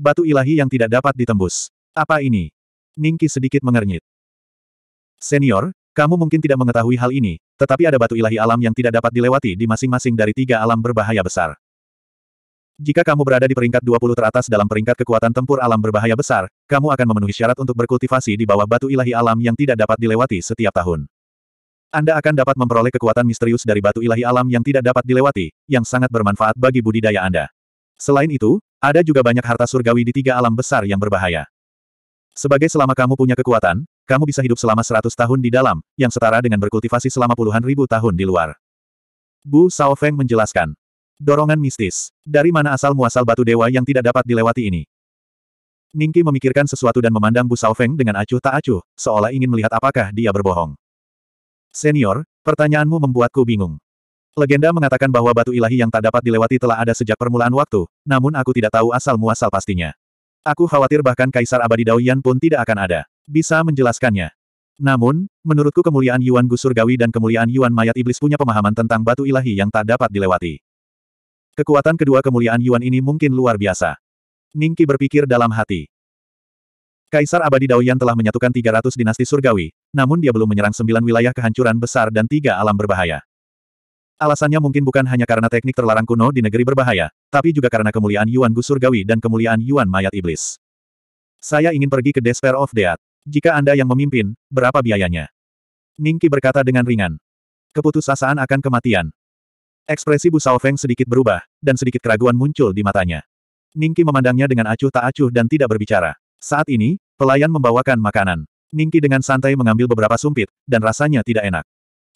Batu ilahi yang tidak dapat ditembus. Apa ini? Ningki sedikit mengernyit. Senior, kamu mungkin tidak mengetahui hal ini, tetapi ada batu ilahi alam yang tidak dapat dilewati di masing-masing dari tiga alam berbahaya besar. Jika kamu berada di peringkat 20 teratas dalam peringkat kekuatan tempur alam berbahaya besar, kamu akan memenuhi syarat untuk berkultivasi di bawah batu ilahi alam yang tidak dapat dilewati setiap tahun. Anda akan dapat memperoleh kekuatan misterius dari batu ilahi alam yang tidak dapat dilewati, yang sangat bermanfaat bagi budidaya Anda. Selain itu, ada juga banyak harta surgawi di tiga alam besar yang berbahaya. Sebagai selama kamu punya kekuatan, kamu bisa hidup selama seratus tahun di dalam, yang setara dengan berkultivasi selama puluhan ribu tahun di luar. Bu Sao Feng menjelaskan. Dorongan mistis. Dari mana asal muasal batu dewa yang tidak dapat dilewati ini? Ningki memikirkan sesuatu dan memandang Bu Sao Feng dengan acuh tak acuh, seolah ingin melihat apakah dia berbohong. Senior, pertanyaanmu membuatku bingung. Legenda mengatakan bahwa batu ilahi yang tak dapat dilewati telah ada sejak permulaan waktu, namun aku tidak tahu asal-muasal pastinya. Aku khawatir bahkan Kaisar Abadi Daoyan pun tidak akan ada. Bisa menjelaskannya. Namun, menurutku kemuliaan Yuan Gusurgawi dan kemuliaan Yuan Mayat Iblis punya pemahaman tentang batu ilahi yang tak dapat dilewati. Kekuatan kedua kemuliaan Yuan ini mungkin luar biasa. Ningki berpikir dalam hati. Kaisar Abadi Daoyan telah menyatukan 300 dinasti surgawi, namun dia belum menyerang sembilan wilayah kehancuran besar dan tiga alam berbahaya. Alasannya mungkin bukan hanya karena teknik terlarang kuno di negeri berbahaya, tapi juga karena kemuliaan Yuan Gu Surgawi dan kemuliaan Yuan Mayat Iblis. Saya ingin pergi ke Despair of Death. Jika Anda yang memimpin, berapa biayanya? Ningki berkata dengan ringan. Keputusasaan akan kematian. Ekspresi Bu Feng sedikit berubah, dan sedikit keraguan muncul di matanya. Ningki memandangnya dengan acuh tak acuh dan tidak berbicara. Saat ini, pelayan membawakan makanan. Ningki dengan santai mengambil beberapa sumpit, dan rasanya tidak enak.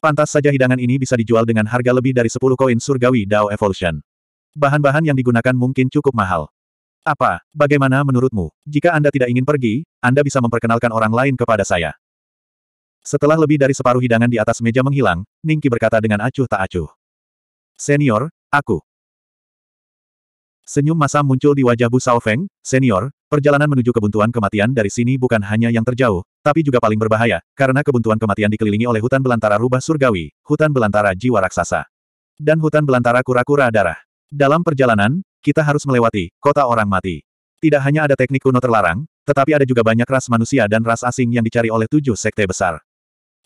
Pantas saja hidangan ini bisa dijual dengan harga lebih dari 10 koin surgawi Dao Evolution. Bahan-bahan yang digunakan mungkin cukup mahal. Apa, bagaimana menurutmu? Jika Anda tidak ingin pergi, Anda bisa memperkenalkan orang lain kepada saya. Setelah lebih dari separuh hidangan di atas meja menghilang, Ningki berkata dengan acuh tak acuh. Senior, aku. Senyum masa muncul di wajah Bu Sao Feng, senior, perjalanan menuju kebuntuan kematian dari sini bukan hanya yang terjauh, tapi juga paling berbahaya, karena kebuntuan kematian dikelilingi oleh hutan belantara rubah surgawi, hutan belantara jiwa raksasa, dan hutan belantara kura-kura darah. Dalam perjalanan, kita harus melewati kota orang mati. Tidak hanya ada teknik kuno terlarang, tetapi ada juga banyak ras manusia dan ras asing yang dicari oleh tujuh sekte besar.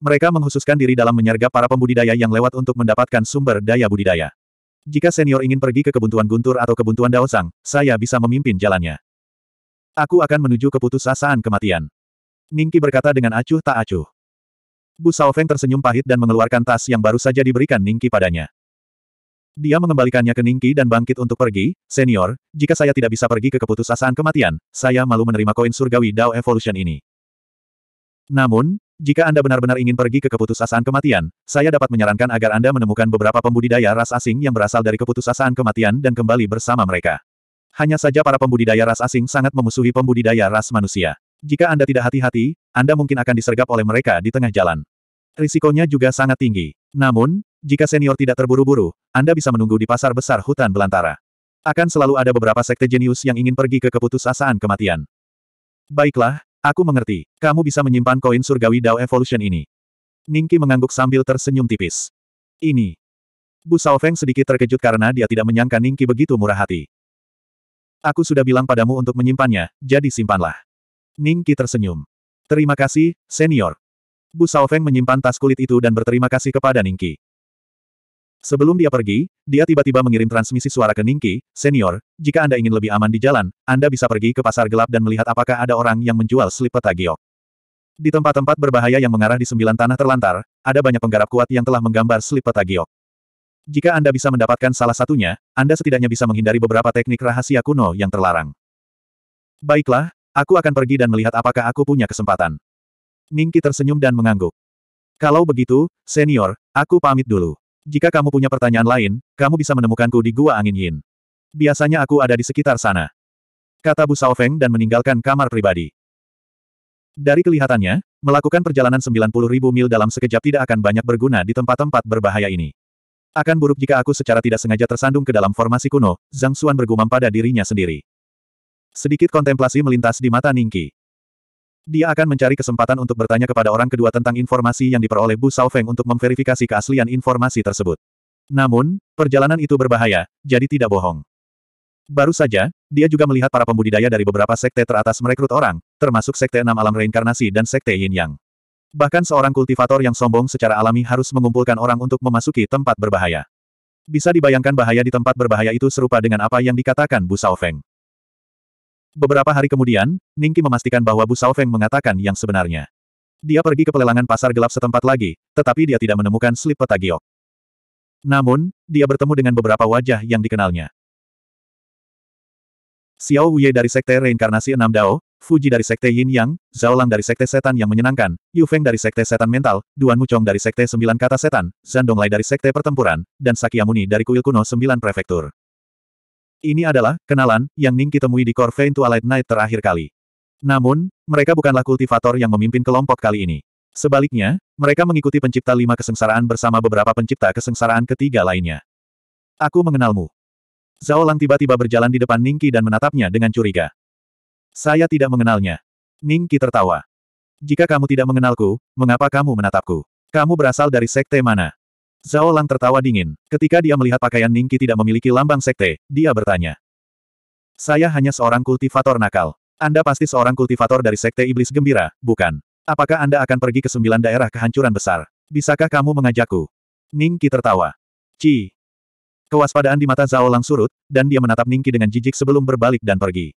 Mereka menghususkan diri dalam menyergap para pembudidaya yang lewat untuk mendapatkan sumber daya budidaya. Jika senior ingin pergi ke kebuntuan Guntur atau kebuntuan Daosang, saya bisa memimpin jalannya. Aku akan menuju keputusasaan kematian. Ningki berkata dengan acuh tak acuh. Bu Saofeng tersenyum pahit dan mengeluarkan tas yang baru saja diberikan Ningki padanya. Dia mengembalikannya ke Ningki dan bangkit untuk pergi, senior, jika saya tidak bisa pergi ke keputusasaan kematian, saya malu menerima koin surgawi Dao Evolution ini. Namun, jika Anda benar-benar ingin pergi ke keputusasaan kematian, saya dapat menyarankan agar Anda menemukan beberapa pembudidaya ras asing yang berasal dari keputusasaan kematian dan kembali bersama mereka. Hanya saja para pembudidaya ras asing sangat memusuhi pembudidaya ras manusia. Jika Anda tidak hati-hati, Anda mungkin akan disergap oleh mereka di tengah jalan. Risikonya juga sangat tinggi. Namun, jika senior tidak terburu-buru, Anda bisa menunggu di pasar besar hutan belantara. Akan selalu ada beberapa sekte jenius yang ingin pergi ke keputusasaan kematian. Baiklah, Aku mengerti. Kamu bisa menyimpan koin surgawi Dao Evolution ini. Ningki mengangguk sambil tersenyum tipis. Ini. Bu Feng sedikit terkejut karena dia tidak menyangka Ningki begitu murah hati. Aku sudah bilang padamu untuk menyimpannya, jadi simpanlah. Ningki tersenyum. Terima kasih, senior. Bu Feng menyimpan tas kulit itu dan berterima kasih kepada Ningki. Sebelum dia pergi, dia tiba-tiba mengirim transmisi suara ke Ningki, Senior, jika Anda ingin lebih aman di jalan, Anda bisa pergi ke pasar gelap dan melihat apakah ada orang yang menjual slip peta giok. Di tempat-tempat berbahaya yang mengarah di sembilan tanah terlantar, ada banyak penggarap kuat yang telah menggambar slip peta giok. Jika Anda bisa mendapatkan salah satunya, Anda setidaknya bisa menghindari beberapa teknik rahasia kuno yang terlarang. Baiklah, aku akan pergi dan melihat apakah aku punya kesempatan. Ningki tersenyum dan mengangguk. Kalau begitu, senior, aku pamit dulu. Jika kamu punya pertanyaan lain, kamu bisa menemukanku di Gua Angin Yin. Biasanya aku ada di sekitar sana. Kata Bu Saofeng dan meninggalkan kamar pribadi. Dari kelihatannya, melakukan perjalanan 90 ribu mil dalam sekejap tidak akan banyak berguna di tempat-tempat berbahaya ini. Akan buruk jika aku secara tidak sengaja tersandung ke dalam formasi kuno, Zhang Xuan bergumam pada dirinya sendiri. Sedikit kontemplasi melintas di mata Ningki. Dia akan mencari kesempatan untuk bertanya kepada orang kedua tentang informasi yang diperoleh Bu Feng untuk memverifikasi keaslian informasi tersebut. Namun, perjalanan itu berbahaya, jadi tidak bohong. Baru saja, dia juga melihat para pembudidaya dari beberapa sekte teratas merekrut orang, termasuk sekte enam alam reinkarnasi dan sekte yin yang. Bahkan seorang kultivator yang sombong secara alami harus mengumpulkan orang untuk memasuki tempat berbahaya. Bisa dibayangkan bahaya di tempat berbahaya itu serupa dengan apa yang dikatakan Bu Feng. Beberapa hari kemudian, Ningki memastikan bahwa Bu Feng mengatakan yang sebenarnya. Dia pergi ke pelelangan pasar gelap setempat lagi, tetapi dia tidak menemukan slip peta giok. Namun, dia bertemu dengan beberapa wajah yang dikenalnya. Xiao Wuye dari Sekte Reinkarnasi Enam Dao, Fuji dari Sekte Yin Yang, Zhao Lang dari Sekte Setan yang menyenangkan, Yu Feng dari Sekte Setan Mental, Duan Mucong dari Sekte Sembilan Kata Setan, Zhang Donglai dari Sekte Pertempuran, dan Sakyamuni dari Kuil Kuno Sembilan Prefektur. Ini adalah, kenalan, yang Ning temui di Corvain Twilight Night terakhir kali. Namun, mereka bukanlah kultivator yang memimpin kelompok kali ini. Sebaliknya, mereka mengikuti pencipta lima kesengsaraan bersama beberapa pencipta kesengsaraan ketiga lainnya. Aku mengenalmu. Zhao Lang tiba-tiba berjalan di depan Ningki dan menatapnya dengan curiga. Saya tidak mengenalnya. Ningki tertawa. Jika kamu tidak mengenalku, mengapa kamu menatapku? Kamu berasal dari sekte mana? Zhao Lang tertawa dingin. Ketika dia melihat pakaian Ningki tidak memiliki lambang sekte, dia bertanya. Saya hanya seorang kultivator nakal. Anda pasti seorang kultivator dari sekte iblis gembira, bukan? Apakah Anda akan pergi ke sembilan daerah kehancuran besar? Bisakah kamu mengajakku? Ningki tertawa. Ci. Kewaspadaan di mata Zhao Lang surut, dan dia menatap Ningki dengan jijik sebelum berbalik dan pergi.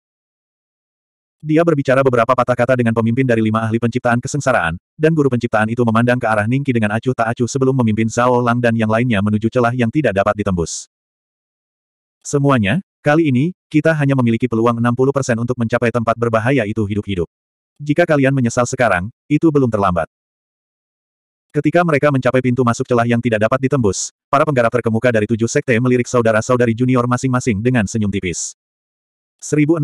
Dia berbicara beberapa patah kata dengan pemimpin dari lima ahli penciptaan kesengsaraan, dan guru penciptaan itu memandang ke arah Ningki dengan acuh tak acuh sebelum memimpin Zhao Lang dan yang lainnya menuju celah yang tidak dapat ditembus. Semuanya, kali ini, kita hanya memiliki peluang 60% untuk mencapai tempat berbahaya itu hidup-hidup. Jika kalian menyesal sekarang, itu belum terlambat. Ketika mereka mencapai pintu masuk celah yang tidak dapat ditembus, para penggarap terkemuka dari tujuh sekte melirik saudara-saudari junior masing-masing dengan senyum tipis. 1662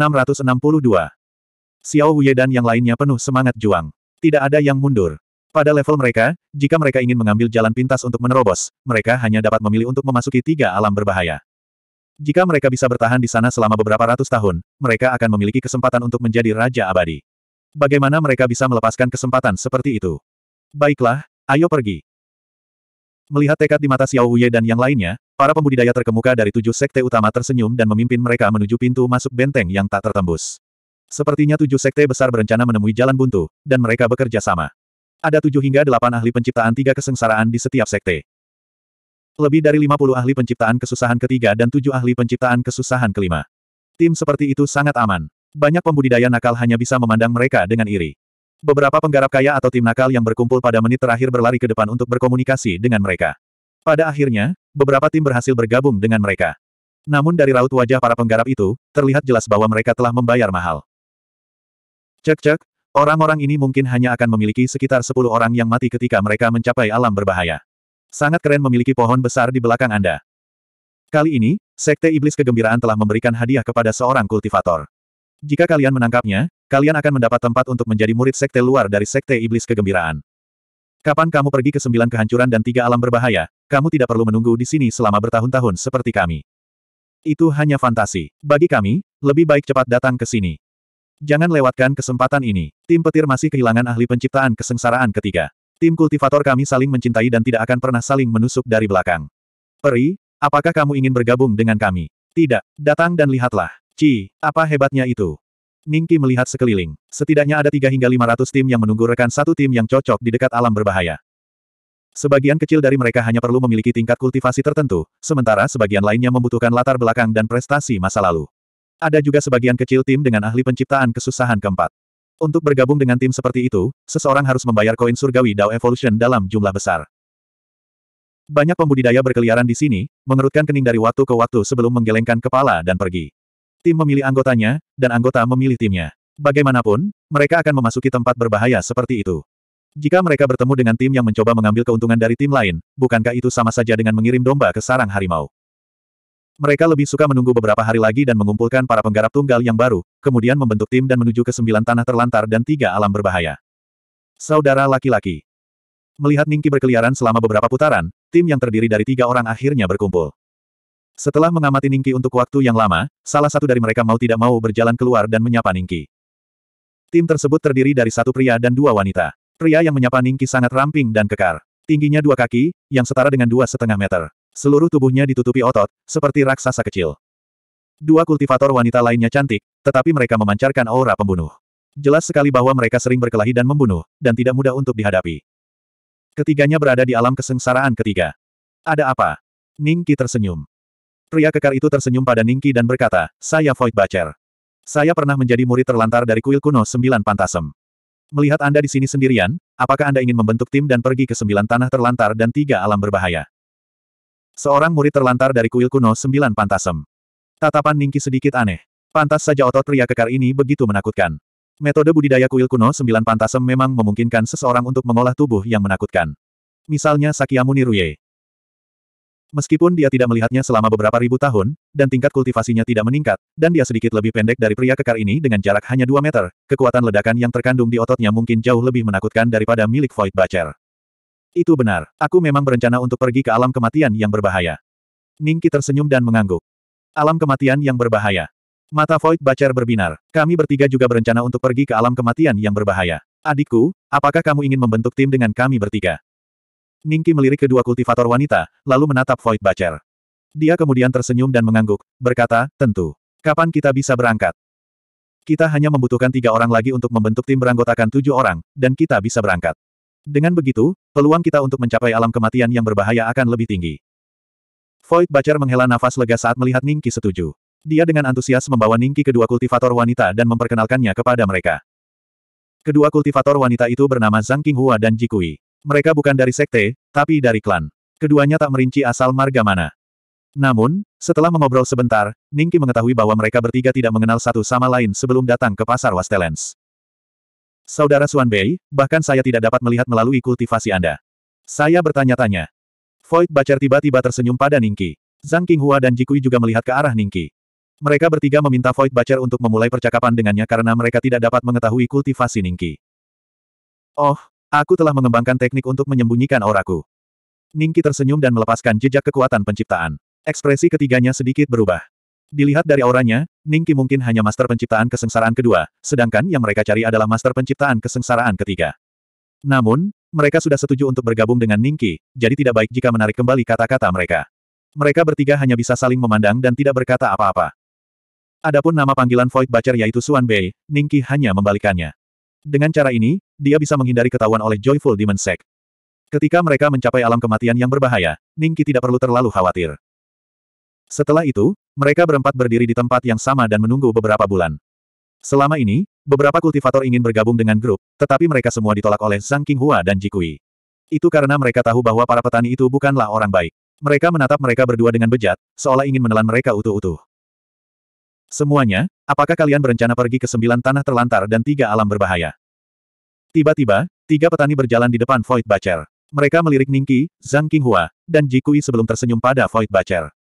Xiao Huye dan yang lainnya penuh semangat juang. Tidak ada yang mundur. Pada level mereka, jika mereka ingin mengambil jalan pintas untuk menerobos, mereka hanya dapat memilih untuk memasuki tiga alam berbahaya. Jika mereka bisa bertahan di sana selama beberapa ratus tahun, mereka akan memiliki kesempatan untuk menjadi raja abadi. Bagaimana mereka bisa melepaskan kesempatan seperti itu? Baiklah, ayo pergi. Melihat tekad di mata Xiao Huye dan yang lainnya, para pembudidaya terkemuka dari tujuh sekte utama tersenyum dan memimpin mereka menuju pintu masuk benteng yang tak tertembus. Sepertinya tujuh sekte besar berencana menemui jalan buntu, dan mereka bekerja sama. Ada tujuh hingga delapan ahli penciptaan tiga kesengsaraan di setiap sekte. Lebih dari lima puluh ahli penciptaan kesusahan ketiga dan tujuh ahli penciptaan kesusahan kelima. Tim seperti itu sangat aman. Banyak pembudidaya nakal hanya bisa memandang mereka dengan iri. Beberapa penggarap kaya atau tim nakal yang berkumpul pada menit terakhir berlari ke depan untuk berkomunikasi dengan mereka. Pada akhirnya, beberapa tim berhasil bergabung dengan mereka. Namun dari raut wajah para penggarap itu, terlihat jelas bahwa mereka telah membayar mahal. Cek-cek, orang-orang ini mungkin hanya akan memiliki sekitar sepuluh orang yang mati ketika mereka mencapai alam berbahaya. Sangat keren memiliki pohon besar di belakang Anda. Kali ini, Sekte Iblis Kegembiraan telah memberikan hadiah kepada seorang kultivator. Jika kalian menangkapnya, kalian akan mendapat tempat untuk menjadi murid Sekte luar dari Sekte Iblis Kegembiraan. Kapan kamu pergi ke sembilan kehancuran dan tiga alam berbahaya, kamu tidak perlu menunggu di sini selama bertahun-tahun seperti kami. Itu hanya fantasi. Bagi kami, lebih baik cepat datang ke sini. Jangan lewatkan kesempatan ini. Tim petir masih kehilangan ahli penciptaan kesengsaraan ketiga. Tim kultivator kami saling mencintai dan tidak akan pernah saling menusuk dari belakang. Peri, apakah kamu ingin bergabung dengan kami? Tidak, datang dan lihatlah. Ci, apa hebatnya itu? Ningki melihat sekeliling. Setidaknya ada 3 hingga 500 tim yang menunggu rekan satu tim yang cocok di dekat alam berbahaya. Sebagian kecil dari mereka hanya perlu memiliki tingkat kultivasi tertentu, sementara sebagian lainnya membutuhkan latar belakang dan prestasi masa lalu. Ada juga sebagian kecil tim dengan ahli penciptaan kesusahan keempat. Untuk bergabung dengan tim seperti itu, seseorang harus membayar koin surgawi Dao Evolution dalam jumlah besar. Banyak pembudidaya berkeliaran di sini, mengerutkan kening dari waktu ke waktu sebelum menggelengkan kepala dan pergi. Tim memilih anggotanya, dan anggota memilih timnya. Bagaimanapun, mereka akan memasuki tempat berbahaya seperti itu. Jika mereka bertemu dengan tim yang mencoba mengambil keuntungan dari tim lain, bukankah itu sama saja dengan mengirim domba ke sarang harimau? Mereka lebih suka menunggu beberapa hari lagi dan mengumpulkan para penggarap tunggal yang baru, kemudian membentuk tim dan menuju ke sembilan tanah terlantar dan tiga alam berbahaya. Saudara laki-laki. Melihat Ningki berkeliaran selama beberapa putaran, tim yang terdiri dari tiga orang akhirnya berkumpul. Setelah mengamati Ningki untuk waktu yang lama, salah satu dari mereka mau tidak mau berjalan keluar dan menyapa Ningki. Tim tersebut terdiri dari satu pria dan dua wanita. Pria yang menyapa Ningki sangat ramping dan kekar. Tingginya dua kaki, yang setara dengan dua setengah meter. Seluruh tubuhnya ditutupi otot, seperti raksasa kecil. Dua kultivator wanita lainnya cantik, tetapi mereka memancarkan aura pembunuh. Jelas sekali bahwa mereka sering berkelahi dan membunuh, dan tidak mudah untuk dihadapi. Ketiganya berada di alam kesengsaraan ketiga. Ada apa? Ningki tersenyum. Pria kekar itu tersenyum pada Ningki dan berkata, Saya Void Bacher. Saya pernah menjadi murid terlantar dari kuil kuno sembilan pantasem. Melihat Anda di sini sendirian, apakah Anda ingin membentuk tim dan pergi ke sembilan tanah terlantar dan tiga alam berbahaya? Seorang murid terlantar dari kuil kuno sembilan pantasem. Tatapan Ningki sedikit aneh. Pantas saja otot pria kekar ini begitu menakutkan. Metode budidaya kuil kuno sembilan pantasem memang memungkinkan seseorang untuk mengolah tubuh yang menakutkan. Misalnya Sakyamuni Ruye. Meskipun dia tidak melihatnya selama beberapa ribu tahun, dan tingkat kultivasinya tidak meningkat, dan dia sedikit lebih pendek dari pria kekar ini dengan jarak hanya 2 meter, kekuatan ledakan yang terkandung di ototnya mungkin jauh lebih menakutkan daripada milik Void Bacher. Itu benar, aku memang berencana untuk pergi ke alam kematian yang berbahaya. Ningki tersenyum dan mengangguk. Alam kematian yang berbahaya. Mata Void Bacer berbinar. Kami bertiga juga berencana untuk pergi ke alam kematian yang berbahaya. Adikku, apakah kamu ingin membentuk tim dengan kami bertiga? Ningki melirik kedua kultivator wanita, lalu menatap Void Bacer. Dia kemudian tersenyum dan mengangguk, berkata, tentu. Kapan kita bisa berangkat? Kita hanya membutuhkan tiga orang lagi untuk membentuk tim beranggotakan tujuh orang, dan kita bisa berangkat. Dengan begitu, peluang kita untuk mencapai alam kematian yang berbahaya akan lebih tinggi. Void Bacer menghela nafas lega saat melihat Ningki setuju. Dia dengan antusias membawa Ningki kedua kultivator wanita dan memperkenalkannya kepada mereka. Kedua kultivator wanita itu bernama Zhang Qinghua dan Jikui. Mereka bukan dari sekte, tapi dari klan. Keduanya tak merinci asal marga mana. Namun, setelah mengobrol sebentar, Ningki mengetahui bahwa mereka bertiga tidak mengenal satu sama lain sebelum datang ke pasar Wastelens. Saudara Suan Bei, bahkan saya tidak dapat melihat melalui kultivasi Anda. Saya bertanya-tanya. Void Bacer tiba-tiba tersenyum pada Ningki. Zhang Qinghua dan Jikui juga melihat ke arah Ningki. Mereka bertiga meminta Void Bacer untuk memulai percakapan dengannya karena mereka tidak dapat mengetahui kultivasi Ningki. Oh, aku telah mengembangkan teknik untuk menyembunyikan auraku. Ningki tersenyum dan melepaskan jejak kekuatan penciptaan. Ekspresi ketiganya sedikit berubah. Dilihat dari auranya, Ningki mungkin hanya master penciptaan kesengsaraan kedua, sedangkan yang mereka cari adalah master penciptaan kesengsaraan ketiga. Namun, mereka sudah setuju untuk bergabung dengan Ningki, jadi tidak baik jika menarik kembali kata-kata mereka. Mereka bertiga hanya bisa saling memandang dan tidak berkata apa-apa. Adapun nama panggilan Void Bacher yaitu Suan Bei, Ningki hanya membalikannya. Dengan cara ini, dia bisa menghindari ketahuan oleh Joyful Demon Sect. Ketika mereka mencapai alam kematian yang berbahaya, Ningki tidak perlu terlalu khawatir. Setelah itu, mereka berempat berdiri di tempat yang sama dan menunggu beberapa bulan. Selama ini, beberapa kultivator ingin bergabung dengan grup, tetapi mereka semua ditolak oleh Zhang Qinghua dan Jikui. Itu karena mereka tahu bahwa para petani itu bukanlah orang baik. Mereka menatap mereka berdua dengan bejat, seolah ingin menelan mereka utuh-utuh. Semuanya, apakah kalian berencana pergi ke sembilan tanah terlantar dan tiga alam berbahaya? Tiba-tiba, tiga petani berjalan di depan Void Bacher. Mereka melirik Ningki, Zhang Qinghua, dan Jikui sebelum tersenyum pada Void Bacher.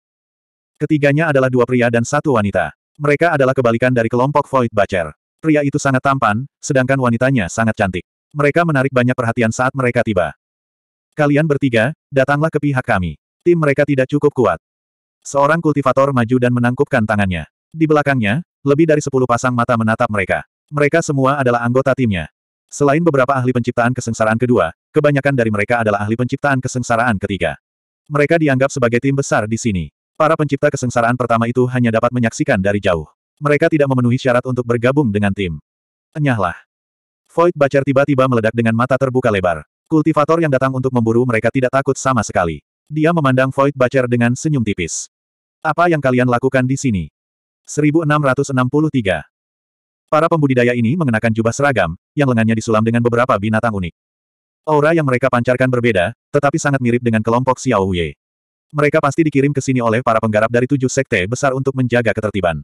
Ketiganya adalah dua pria dan satu wanita. Mereka adalah kebalikan dari kelompok Void Bacher. Pria itu sangat tampan, sedangkan wanitanya sangat cantik. Mereka menarik banyak perhatian saat mereka tiba. Kalian bertiga, datanglah ke pihak kami. Tim mereka tidak cukup kuat. Seorang kultivator maju dan menangkupkan tangannya. Di belakangnya, lebih dari sepuluh pasang mata menatap mereka. Mereka semua adalah anggota timnya. Selain beberapa ahli penciptaan kesengsaraan kedua, kebanyakan dari mereka adalah ahli penciptaan kesengsaraan ketiga. Mereka dianggap sebagai tim besar di sini. Para pencipta kesengsaraan pertama itu hanya dapat menyaksikan dari jauh. Mereka tidak memenuhi syarat untuk bergabung dengan tim. Enyahlah. Void Bacar tiba-tiba meledak dengan mata terbuka lebar. Kultivator yang datang untuk memburu mereka tidak takut sama sekali. Dia memandang Void Bacar dengan senyum tipis. Apa yang kalian lakukan di sini? 1663. Para pembudidaya ini mengenakan jubah seragam, yang lengannya disulam dengan beberapa binatang unik. Aura yang mereka pancarkan berbeda, tetapi sangat mirip dengan kelompok Xiao Wei. Mereka pasti dikirim ke sini oleh para penggarap dari tujuh sekte besar untuk menjaga ketertiban.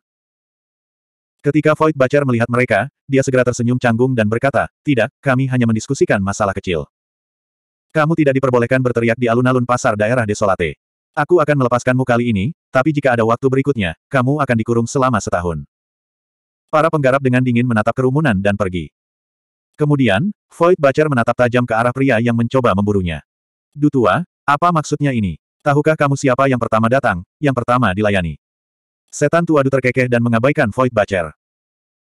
Ketika Void Bacar melihat mereka, dia segera tersenyum canggung dan berkata, Tidak, kami hanya mendiskusikan masalah kecil. Kamu tidak diperbolehkan berteriak di alun-alun pasar daerah Desolate. Aku akan melepaskanmu kali ini, tapi jika ada waktu berikutnya, kamu akan dikurung selama setahun. Para penggarap dengan dingin menatap kerumunan dan pergi. Kemudian, Void Bacer menatap tajam ke arah pria yang mencoba memburunya. Dutua, apa maksudnya ini? Tahukah kamu siapa yang pertama datang, yang pertama dilayani? Setan tua terkekeh dan mengabaikan Void Bacher.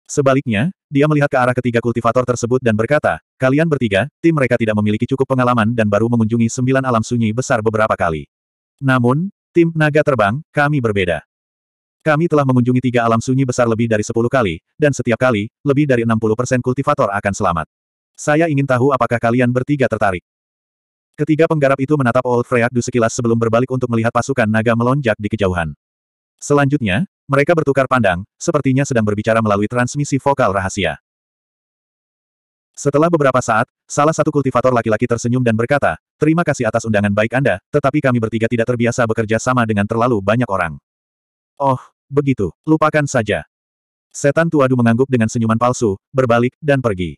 Sebaliknya, dia melihat ke arah ketiga kultivator tersebut dan berkata, kalian bertiga, tim mereka tidak memiliki cukup pengalaman dan baru mengunjungi sembilan alam sunyi besar beberapa kali. Namun, tim naga terbang, kami berbeda. Kami telah mengunjungi tiga alam sunyi besar lebih dari sepuluh kali, dan setiap kali, lebih dari enam puluh persen kultivator akan selamat. Saya ingin tahu apakah kalian bertiga tertarik. Ketiga penggarap itu menatap Old Freyagdu sekilas sebelum berbalik untuk melihat pasukan naga melonjak di kejauhan. Selanjutnya, mereka bertukar pandang, sepertinya sedang berbicara melalui transmisi vokal rahasia. Setelah beberapa saat, salah satu kultivator laki-laki tersenyum dan berkata, Terima kasih atas undangan baik Anda, tetapi kami bertiga tidak terbiasa bekerja sama dengan terlalu banyak orang. Oh, begitu, lupakan saja. Setan tuadu mengangguk dengan senyuman palsu, berbalik, dan pergi.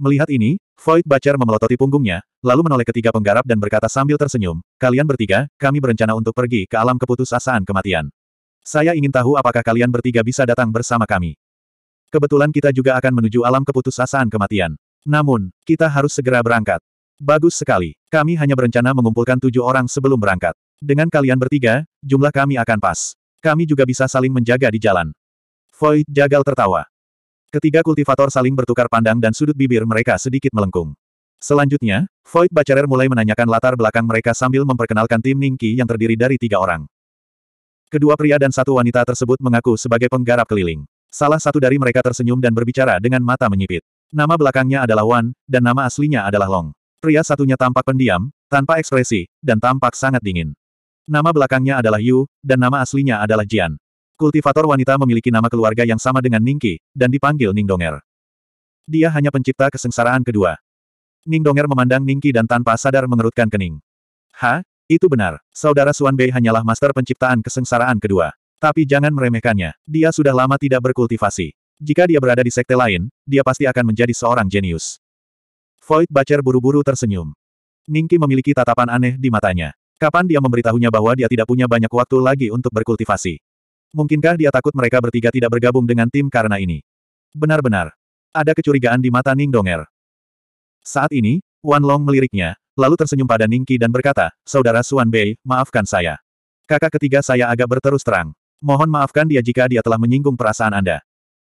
Melihat ini, Void Bacher memelototi punggungnya, lalu menoleh ketiga penggarap dan berkata sambil tersenyum, kalian bertiga, kami berencana untuk pergi ke alam keputus asaan kematian. Saya ingin tahu apakah kalian bertiga bisa datang bersama kami. Kebetulan kita juga akan menuju alam keputus asaan kematian. Namun, kita harus segera berangkat. Bagus sekali, kami hanya berencana mengumpulkan tujuh orang sebelum berangkat. Dengan kalian bertiga, jumlah kami akan pas. Kami juga bisa saling menjaga di jalan. Void Jagal tertawa. Ketiga kultivator saling bertukar pandang dan sudut bibir mereka sedikit melengkung. Selanjutnya, Void Bacarer mulai menanyakan latar belakang mereka sambil memperkenalkan tim Ningki yang terdiri dari tiga orang. Kedua pria dan satu wanita tersebut mengaku sebagai penggarap keliling. Salah satu dari mereka tersenyum dan berbicara dengan mata menyipit. Nama belakangnya adalah Wan, dan nama aslinya adalah Long. Pria satunya tampak pendiam, tanpa ekspresi, dan tampak sangat dingin. Nama belakangnya adalah Yu, dan nama aslinya adalah Jian. Kultivator wanita memiliki nama keluarga yang sama dengan Ningki, dan dipanggil Ningdonger. Dia hanya pencipta kesengsaraan kedua. Ningdonger memandang Ningki dan tanpa sadar mengerutkan kening. Ha, itu benar. Saudara Suan Bei hanyalah master penciptaan kesengsaraan kedua. Tapi jangan meremehkannya. Dia sudah lama tidak berkultivasi. Jika dia berada di sekte lain, dia pasti akan menjadi seorang jenius. Void Bacer buru-buru tersenyum. Ningki memiliki tatapan aneh di matanya. Kapan dia memberitahunya bahwa dia tidak punya banyak waktu lagi untuk berkultivasi? Mungkinkah dia takut mereka bertiga tidak bergabung dengan tim karena ini? Benar-benar. Ada kecurigaan di mata Ning Donger. Saat ini, Wan Long meliriknya, lalu tersenyum pada Ning Qi dan berkata, Saudara Suan Bei, maafkan saya. Kakak ketiga saya agak berterus terang. Mohon maafkan dia jika dia telah menyinggung perasaan Anda.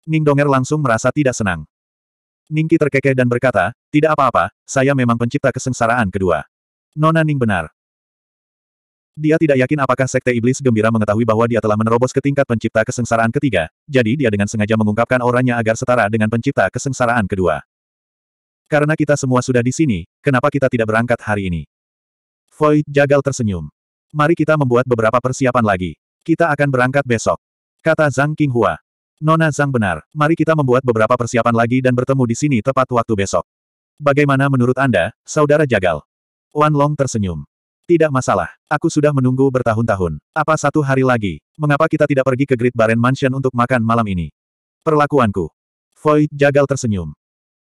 Ning Donger langsung merasa tidak senang. Ning Qi terkekeh dan berkata, Tidak apa-apa, saya memang pencipta kesengsaraan kedua. Nona Ning benar. Dia tidak yakin apakah Sekte Iblis gembira mengetahui bahwa dia telah menerobos ke tingkat pencipta kesengsaraan ketiga, jadi dia dengan sengaja mengungkapkan auranya agar setara dengan pencipta kesengsaraan kedua. Karena kita semua sudah di sini, kenapa kita tidak berangkat hari ini? Void Jagal tersenyum. Mari kita membuat beberapa persiapan lagi. Kita akan berangkat besok. Kata Zhang Qinghua. Nona Zhang benar, mari kita membuat beberapa persiapan lagi dan bertemu di sini tepat waktu besok. Bagaimana menurut Anda, Saudara Jagal? Wan Long tersenyum. Tidak masalah. Aku sudah menunggu bertahun-tahun. Apa satu hari lagi? Mengapa kita tidak pergi ke Great Baren Mansion untuk makan malam ini? Perlakuanku. Void Jagal tersenyum.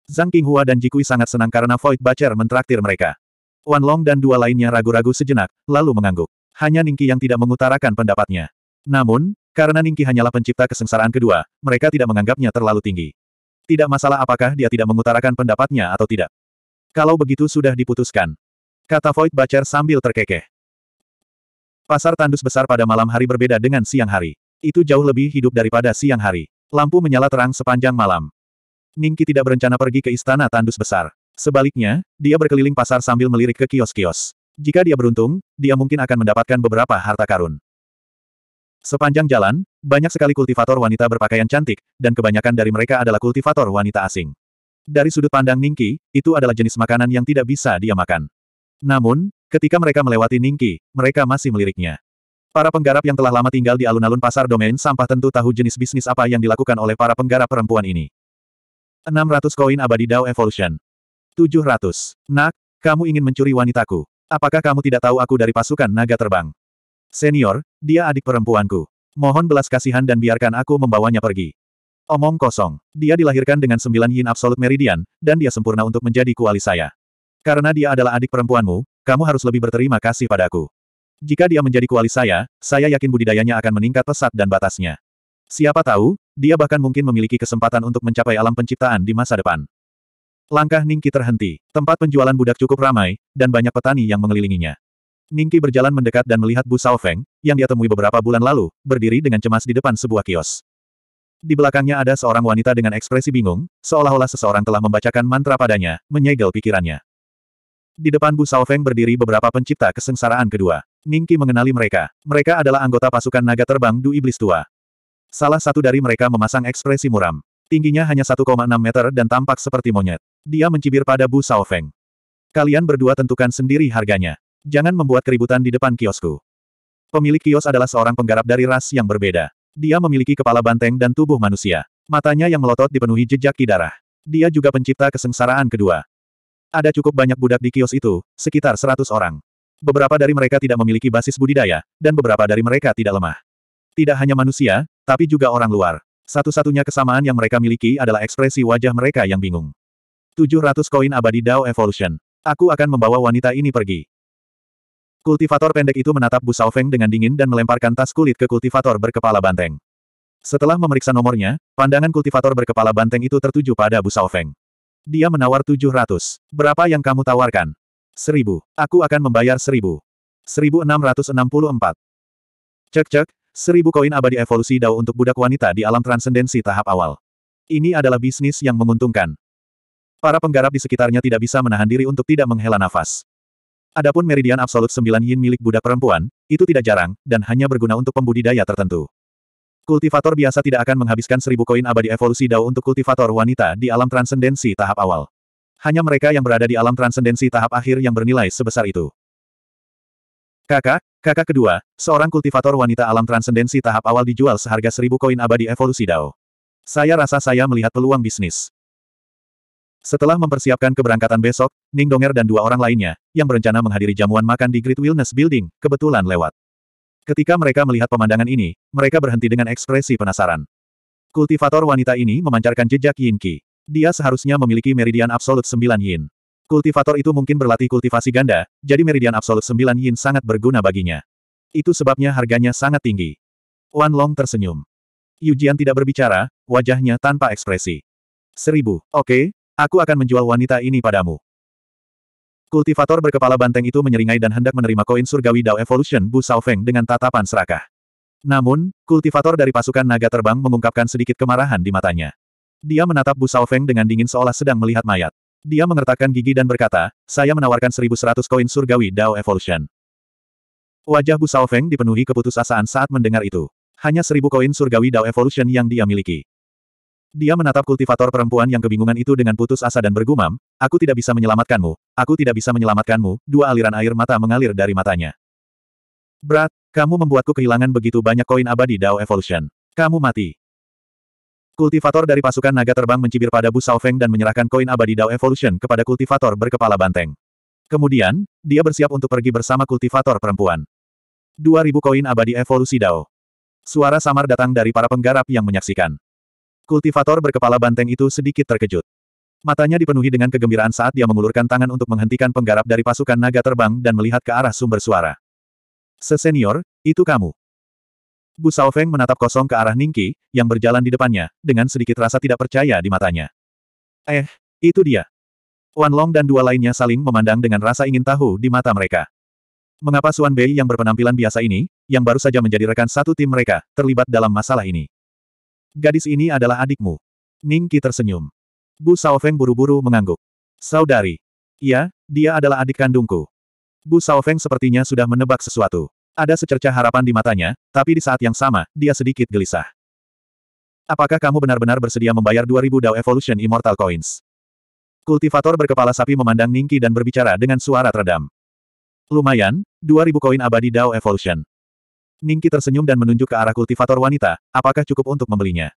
Zhang Qinghua dan Jikui sangat senang karena Void Bacher mentraktir mereka. Wan Long dan dua lainnya ragu-ragu sejenak, lalu mengangguk. Hanya Ningki yang tidak mengutarakan pendapatnya. Namun, karena Ningki hanyalah pencipta kesengsaraan kedua, mereka tidak menganggapnya terlalu tinggi. Tidak masalah apakah dia tidak mengutarakan pendapatnya atau tidak. Kalau begitu sudah diputuskan, Kata Void Bacher sambil terkekeh. Pasar tandus besar pada malam hari berbeda dengan siang hari. Itu jauh lebih hidup daripada siang hari. Lampu menyala terang sepanjang malam. Ningki tidak berencana pergi ke istana tandus besar. Sebaliknya, dia berkeliling pasar sambil melirik ke kios-kios. Jika dia beruntung, dia mungkin akan mendapatkan beberapa harta karun. Sepanjang jalan, banyak sekali kultivator wanita berpakaian cantik, dan kebanyakan dari mereka adalah kultivator wanita asing. Dari sudut pandang Ningki, itu adalah jenis makanan yang tidak bisa dia makan. Namun, ketika mereka melewati Ningki, mereka masih meliriknya. Para penggarap yang telah lama tinggal di alun-alun pasar domain sampah tentu tahu jenis bisnis apa yang dilakukan oleh para penggarap perempuan ini. 600 koin abadi Dao Evolution. 700. Nak, kamu ingin mencuri wanitaku. Apakah kamu tidak tahu aku dari pasukan naga terbang? Senior, dia adik perempuanku. Mohon belas kasihan dan biarkan aku membawanya pergi. Omong kosong. Dia dilahirkan dengan sembilan yin absolut meridian, dan dia sempurna untuk menjadi kuali saya. Karena dia adalah adik perempuanmu, kamu harus lebih berterima kasih padaku. Jika dia menjadi kuali saya, saya yakin budidayanya akan meningkat pesat dan batasnya. Siapa tahu, dia bahkan mungkin memiliki kesempatan untuk mencapai alam penciptaan di masa depan. Langkah Ningki terhenti. Tempat penjualan budak cukup ramai, dan banyak petani yang mengelilinginya. Ningki berjalan mendekat dan melihat Bu Sao Feng, yang dia temui beberapa bulan lalu, berdiri dengan cemas di depan sebuah kios. Di belakangnya ada seorang wanita dengan ekspresi bingung, seolah-olah seseorang telah membacakan mantra padanya, menyegel pikirannya. Di depan Bu Saofeng berdiri beberapa pencipta kesengsaraan kedua. Ningki mengenali mereka. Mereka adalah anggota pasukan naga terbang Du Iblis Tua. Salah satu dari mereka memasang ekspresi muram. Tingginya hanya 1,6 meter dan tampak seperti monyet. Dia mencibir pada Bu Saofeng. Kalian berdua tentukan sendiri harganya. Jangan membuat keributan di depan kiosku. Pemilik kios adalah seorang penggarap dari ras yang berbeda. Dia memiliki kepala banteng dan tubuh manusia. Matanya yang melotot dipenuhi jejak kidarah. Dia juga pencipta kesengsaraan kedua. Ada cukup banyak budak di kios itu, sekitar seratus orang. Beberapa dari mereka tidak memiliki basis budidaya, dan beberapa dari mereka tidak lemah. Tidak hanya manusia, tapi juga orang luar. Satu-satunya kesamaan yang mereka miliki adalah ekspresi wajah mereka yang bingung. 700 koin abadi Dao Evolution. Aku akan membawa wanita ini pergi. Kultivator pendek itu menatap Bu Saofeng dengan dingin dan melemparkan tas kulit ke kultivator berkepala banteng. Setelah memeriksa nomornya, pandangan kultivator berkepala banteng itu tertuju pada Bu Saofeng. Dia menawar 700. Berapa yang kamu tawarkan? 1000. Aku akan membayar 1000. 1664. Cek-cek, Seribu koin abadi evolusi Dao untuk budak wanita di alam transendensi tahap awal. Ini adalah bisnis yang menguntungkan. Para penggarap di sekitarnya tidak bisa menahan diri untuk tidak menghela nafas. Adapun meridian absolut sembilan yin milik budak perempuan, itu tidak jarang, dan hanya berguna untuk pembudidaya tertentu. Kultivator biasa tidak akan menghabiskan seribu koin abadi evolusi Dao untuk kultivator wanita di alam transendensi tahap awal. Hanya mereka yang berada di alam transendensi tahap akhir yang bernilai sebesar itu. Kakak, kakak kedua, seorang kultivator wanita alam transendensi tahap awal dijual seharga seribu koin abadi evolusi Dao. Saya rasa saya melihat peluang bisnis. Setelah mempersiapkan keberangkatan besok, Ning Donger dan dua orang lainnya, yang berencana menghadiri jamuan makan di Great Wellness Building, kebetulan lewat. Ketika mereka melihat pemandangan ini, mereka berhenti dengan ekspresi penasaran. Kultivator wanita ini memancarkan jejak Yin Qi. Dia seharusnya memiliki meridian absolut 9 Yin. Kultivator itu mungkin berlatih kultivasi ganda, jadi meridian absolut 9 Yin sangat berguna baginya. Itu sebabnya harganya sangat tinggi. Wan Long tersenyum. Yu Jian tidak berbicara, wajahnya tanpa ekspresi. Seribu, oke, okay, aku akan menjual wanita ini padamu. Kultivator berkepala banteng itu menyeringai dan hendak menerima koin surgawi Dao Evolution Bu Feng dengan tatapan serakah. Namun, kultivator dari pasukan naga terbang mengungkapkan sedikit kemarahan di matanya. Dia menatap Bu Feng dengan dingin seolah sedang melihat mayat. Dia mengertakkan gigi dan berkata, saya menawarkan 1100 koin surgawi Dao Evolution. Wajah Bu Feng dipenuhi keputusasaan saat mendengar itu. Hanya seribu koin surgawi Dao Evolution yang dia miliki. Dia menatap kultivator perempuan yang kebingungan itu dengan putus asa dan bergumam, aku tidak bisa menyelamatkanmu, aku tidak bisa menyelamatkanmu, dua aliran air mata mengalir dari matanya. Brat, kamu membuatku kehilangan begitu banyak koin abadi Dao Evolution. Kamu mati. Kultivator dari pasukan naga terbang mencibir pada Bu Feng dan menyerahkan koin abadi Dao Evolution kepada kultivator berkepala banteng. Kemudian, dia bersiap untuk pergi bersama kultivator perempuan. 2000 koin abadi evolusi Dao. Suara samar datang dari para penggarap yang menyaksikan. Kultivator berkepala banteng itu sedikit terkejut. Matanya dipenuhi dengan kegembiraan saat dia mengulurkan tangan untuk menghentikan penggarap dari pasukan naga terbang dan melihat ke arah sumber suara. Sesenior, itu kamu. Bu Saofeng menatap kosong ke arah Ningki, yang berjalan di depannya, dengan sedikit rasa tidak percaya di matanya. Eh, itu dia. Wan Long dan dua lainnya saling memandang dengan rasa ingin tahu di mata mereka. Mengapa Suan Bei yang berpenampilan biasa ini, yang baru saja menjadi rekan satu tim mereka, terlibat dalam masalah ini? Gadis ini adalah adikmu. Ning Qi tersenyum. Bu Saofeng buru-buru mengangguk. Saudari. Ya, dia adalah adik kandungku. Bu Saofeng sepertinya sudah menebak sesuatu. Ada secerca harapan di matanya, tapi di saat yang sama, dia sedikit gelisah. Apakah kamu benar-benar bersedia membayar 2000 Dao Evolution Immortal Coins? Kultivator berkepala sapi memandang Ningki dan berbicara dengan suara teredam. Lumayan, 2000 koin abadi Dao Evolution. Ningki tersenyum dan menunjuk ke arah kultivator wanita, apakah cukup untuk membelinya?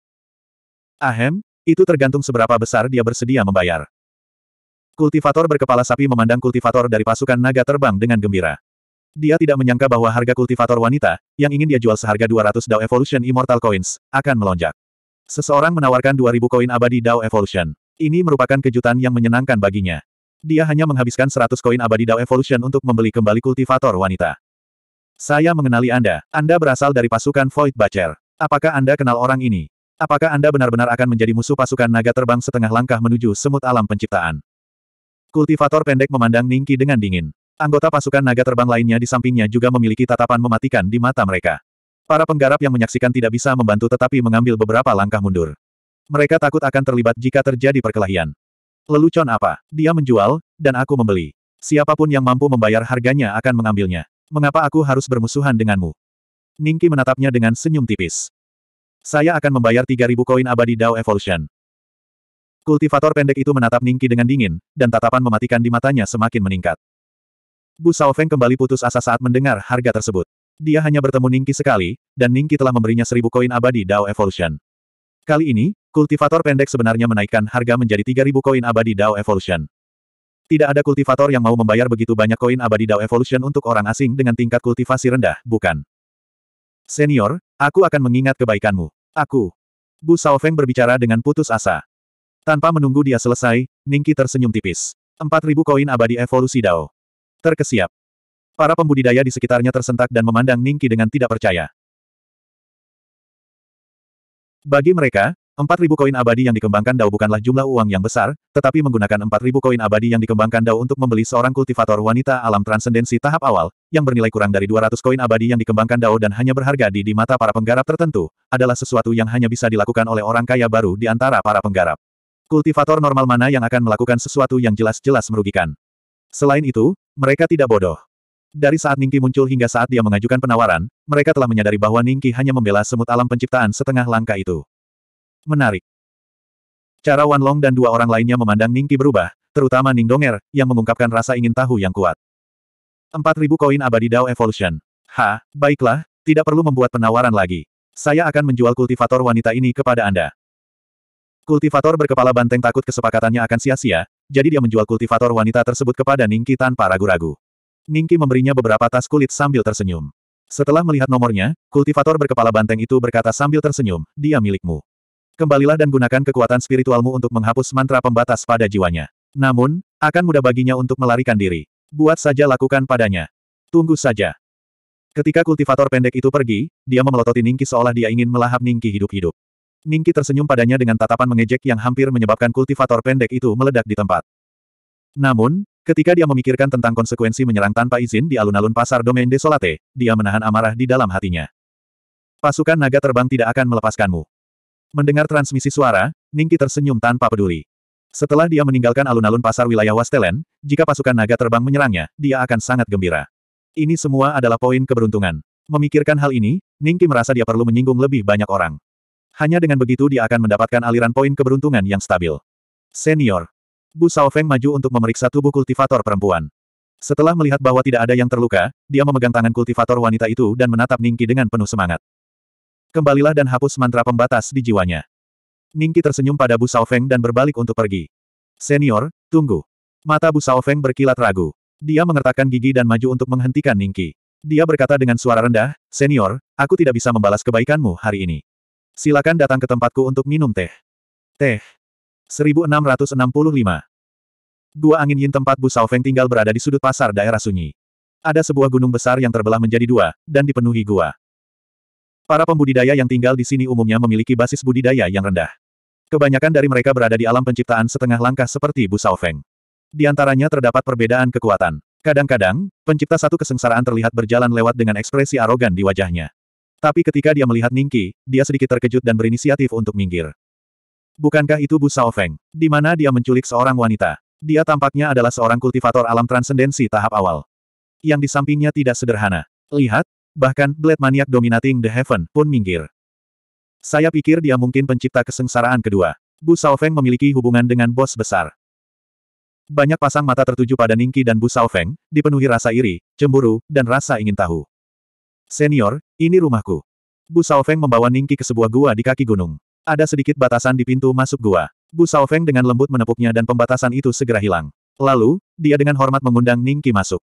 Ahem, itu tergantung seberapa besar dia bersedia membayar. Kultivator berkepala sapi memandang kultivator dari pasukan naga terbang dengan gembira. Dia tidak menyangka bahwa harga kultivator wanita, yang ingin dia jual seharga 200 Dao Evolution Immortal Coins, akan melonjak. Seseorang menawarkan 2000 koin abadi Dao Evolution. Ini merupakan kejutan yang menyenangkan baginya. Dia hanya menghabiskan 100 koin abadi Dao Evolution untuk membeli kembali kultivator wanita. Saya mengenali Anda. Anda berasal dari pasukan Void Bacher. Apakah Anda kenal orang ini? Apakah Anda benar-benar akan menjadi musuh pasukan naga terbang setengah langkah menuju semut alam penciptaan? Kultivator pendek memandang Ningki dengan dingin. Anggota pasukan naga terbang lainnya di sampingnya juga memiliki tatapan mematikan di mata mereka. Para penggarap yang menyaksikan tidak bisa membantu tetapi mengambil beberapa langkah mundur. Mereka takut akan terlibat jika terjadi perkelahian. Lelucon apa? Dia menjual, dan aku membeli. Siapapun yang mampu membayar harganya akan mengambilnya mengapa aku harus bermusuhan denganmu? Ningki menatapnya dengan senyum tipis. Saya akan membayar 3.000 koin abadi Dao Evolution. Kultivator pendek itu menatap Ningki dengan dingin, dan tatapan mematikan di matanya semakin meningkat. Bu Feng kembali putus asa saat mendengar harga tersebut. Dia hanya bertemu Ningki sekali, dan Ningki telah memberinya 1.000 koin abadi Dao Evolution. Kali ini, kultivator pendek sebenarnya menaikkan harga menjadi 3.000 koin abadi Dao Evolution. Tidak ada kultivator yang mau membayar begitu banyak koin abadi Dao Evolution untuk orang asing dengan tingkat kultivasi rendah, bukan? Senior, aku akan mengingat kebaikanmu. Aku. Bu Feng berbicara dengan putus asa. Tanpa menunggu dia selesai, Ningki tersenyum tipis. 4.000 koin abadi evolusi Dao. Terkesiap. Para pembudidaya di sekitarnya tersentak dan memandang Ningki dengan tidak percaya. Bagi mereka, Empat ribu koin abadi yang dikembangkan Dao bukanlah jumlah uang yang besar, tetapi menggunakan empat ribu koin abadi yang dikembangkan Dao untuk membeli seorang kultivator wanita alam transendensi tahap awal, yang bernilai kurang dari dua ratus koin abadi yang dikembangkan Dao dan hanya berharga di di mata para penggarap tertentu, adalah sesuatu yang hanya bisa dilakukan oleh orang kaya baru di antara para penggarap. Kultivator normal mana yang akan melakukan sesuatu yang jelas-jelas merugikan? Selain itu, mereka tidak bodoh. Dari saat Ningki muncul hingga saat dia mengajukan penawaran, mereka telah menyadari bahwa Ningki hanya membela semut alam penciptaan setengah langkah itu. Menarik. Cara Wan Long dan dua orang lainnya memandang Ningki berubah, terutama Ning Donger, yang mengungkapkan rasa ingin tahu yang kuat. 4000 koin abadi Dao Evolution. Ha, baiklah, tidak perlu membuat penawaran lagi. Saya akan menjual kultivator wanita ini kepada Anda. Kultivator berkepala banteng takut kesepakatannya akan sia-sia, jadi dia menjual kultivator wanita tersebut kepada Ningki tanpa ragu-ragu. Ningki memberinya beberapa tas kulit sambil tersenyum. Setelah melihat nomornya, kultivator berkepala banteng itu berkata sambil tersenyum, dia milikmu. Kembalilah dan gunakan kekuatan spiritualmu untuk menghapus mantra pembatas pada jiwanya. Namun, akan mudah baginya untuk melarikan diri. Buat saja lakukan padanya. Tunggu saja. Ketika kultivator pendek itu pergi, dia memelototi Ningki seolah dia ingin melahap Ningki hidup-hidup. Ningki tersenyum padanya dengan tatapan mengejek yang hampir menyebabkan kultivator pendek itu meledak di tempat. Namun, ketika dia memikirkan tentang konsekuensi menyerang tanpa izin di alun-alun pasar domain desolate, dia menahan amarah di dalam hatinya. Pasukan naga terbang tidak akan melepaskanmu. Mendengar transmisi suara, Ningki tersenyum tanpa peduli. Setelah dia meninggalkan alun-alun pasar wilayah Wastelen, jika pasukan naga terbang menyerangnya, dia akan sangat gembira. Ini semua adalah poin keberuntungan. Memikirkan hal ini, Ningki merasa dia perlu menyinggung lebih banyak orang. Hanya dengan begitu dia akan mendapatkan aliran poin keberuntungan yang stabil. Senior. Bu Feng maju untuk memeriksa tubuh kultivator perempuan. Setelah melihat bahwa tidak ada yang terluka, dia memegang tangan kultivator wanita itu dan menatap Ningki dengan penuh semangat. Kembalilah dan hapus mantra pembatas di jiwanya. Ningki tersenyum pada Bu Saofeng dan berbalik untuk pergi. Senior, tunggu. Mata Bu Saofeng berkilat ragu. Dia mengertakkan gigi dan maju untuk menghentikan Ningki. Dia berkata dengan suara rendah, Senior, aku tidak bisa membalas kebaikanmu hari ini. Silakan datang ke tempatku untuk minum teh. Teh. 1665. Dua angin yin tempat Bu Saofeng tinggal berada di sudut pasar daerah sunyi. Ada sebuah gunung besar yang terbelah menjadi dua, dan dipenuhi gua. Para pembudidaya yang tinggal di sini umumnya memiliki basis budidaya yang rendah. Kebanyakan dari mereka berada di alam penciptaan setengah langkah seperti Busao Feng. Di antaranya terdapat perbedaan kekuatan. Kadang-kadang, pencipta satu kesengsaraan terlihat berjalan lewat dengan ekspresi arogan di wajahnya. Tapi ketika dia melihat Ningki, dia sedikit terkejut dan berinisiatif untuk minggir. Bukankah itu Busao Feng? di mana dia menculik seorang wanita? Dia tampaknya adalah seorang kultivator alam transendensi tahap awal. Yang di sampingnya tidak sederhana. Lihat, Bahkan, Blade Maniac Dominating the Heaven pun minggir. Saya pikir dia mungkin pencipta kesengsaraan kedua. Bu Saofeng memiliki hubungan dengan bos besar. Banyak pasang mata tertuju pada Ningki dan Bu Saofeng, dipenuhi rasa iri, cemburu, dan rasa ingin tahu. Senior, ini rumahku. Bu Saofeng membawa Ningki ke sebuah gua di kaki gunung. Ada sedikit batasan di pintu masuk gua. Bu Saofeng dengan lembut menepuknya dan pembatasan itu segera hilang. Lalu, dia dengan hormat mengundang Ningki masuk.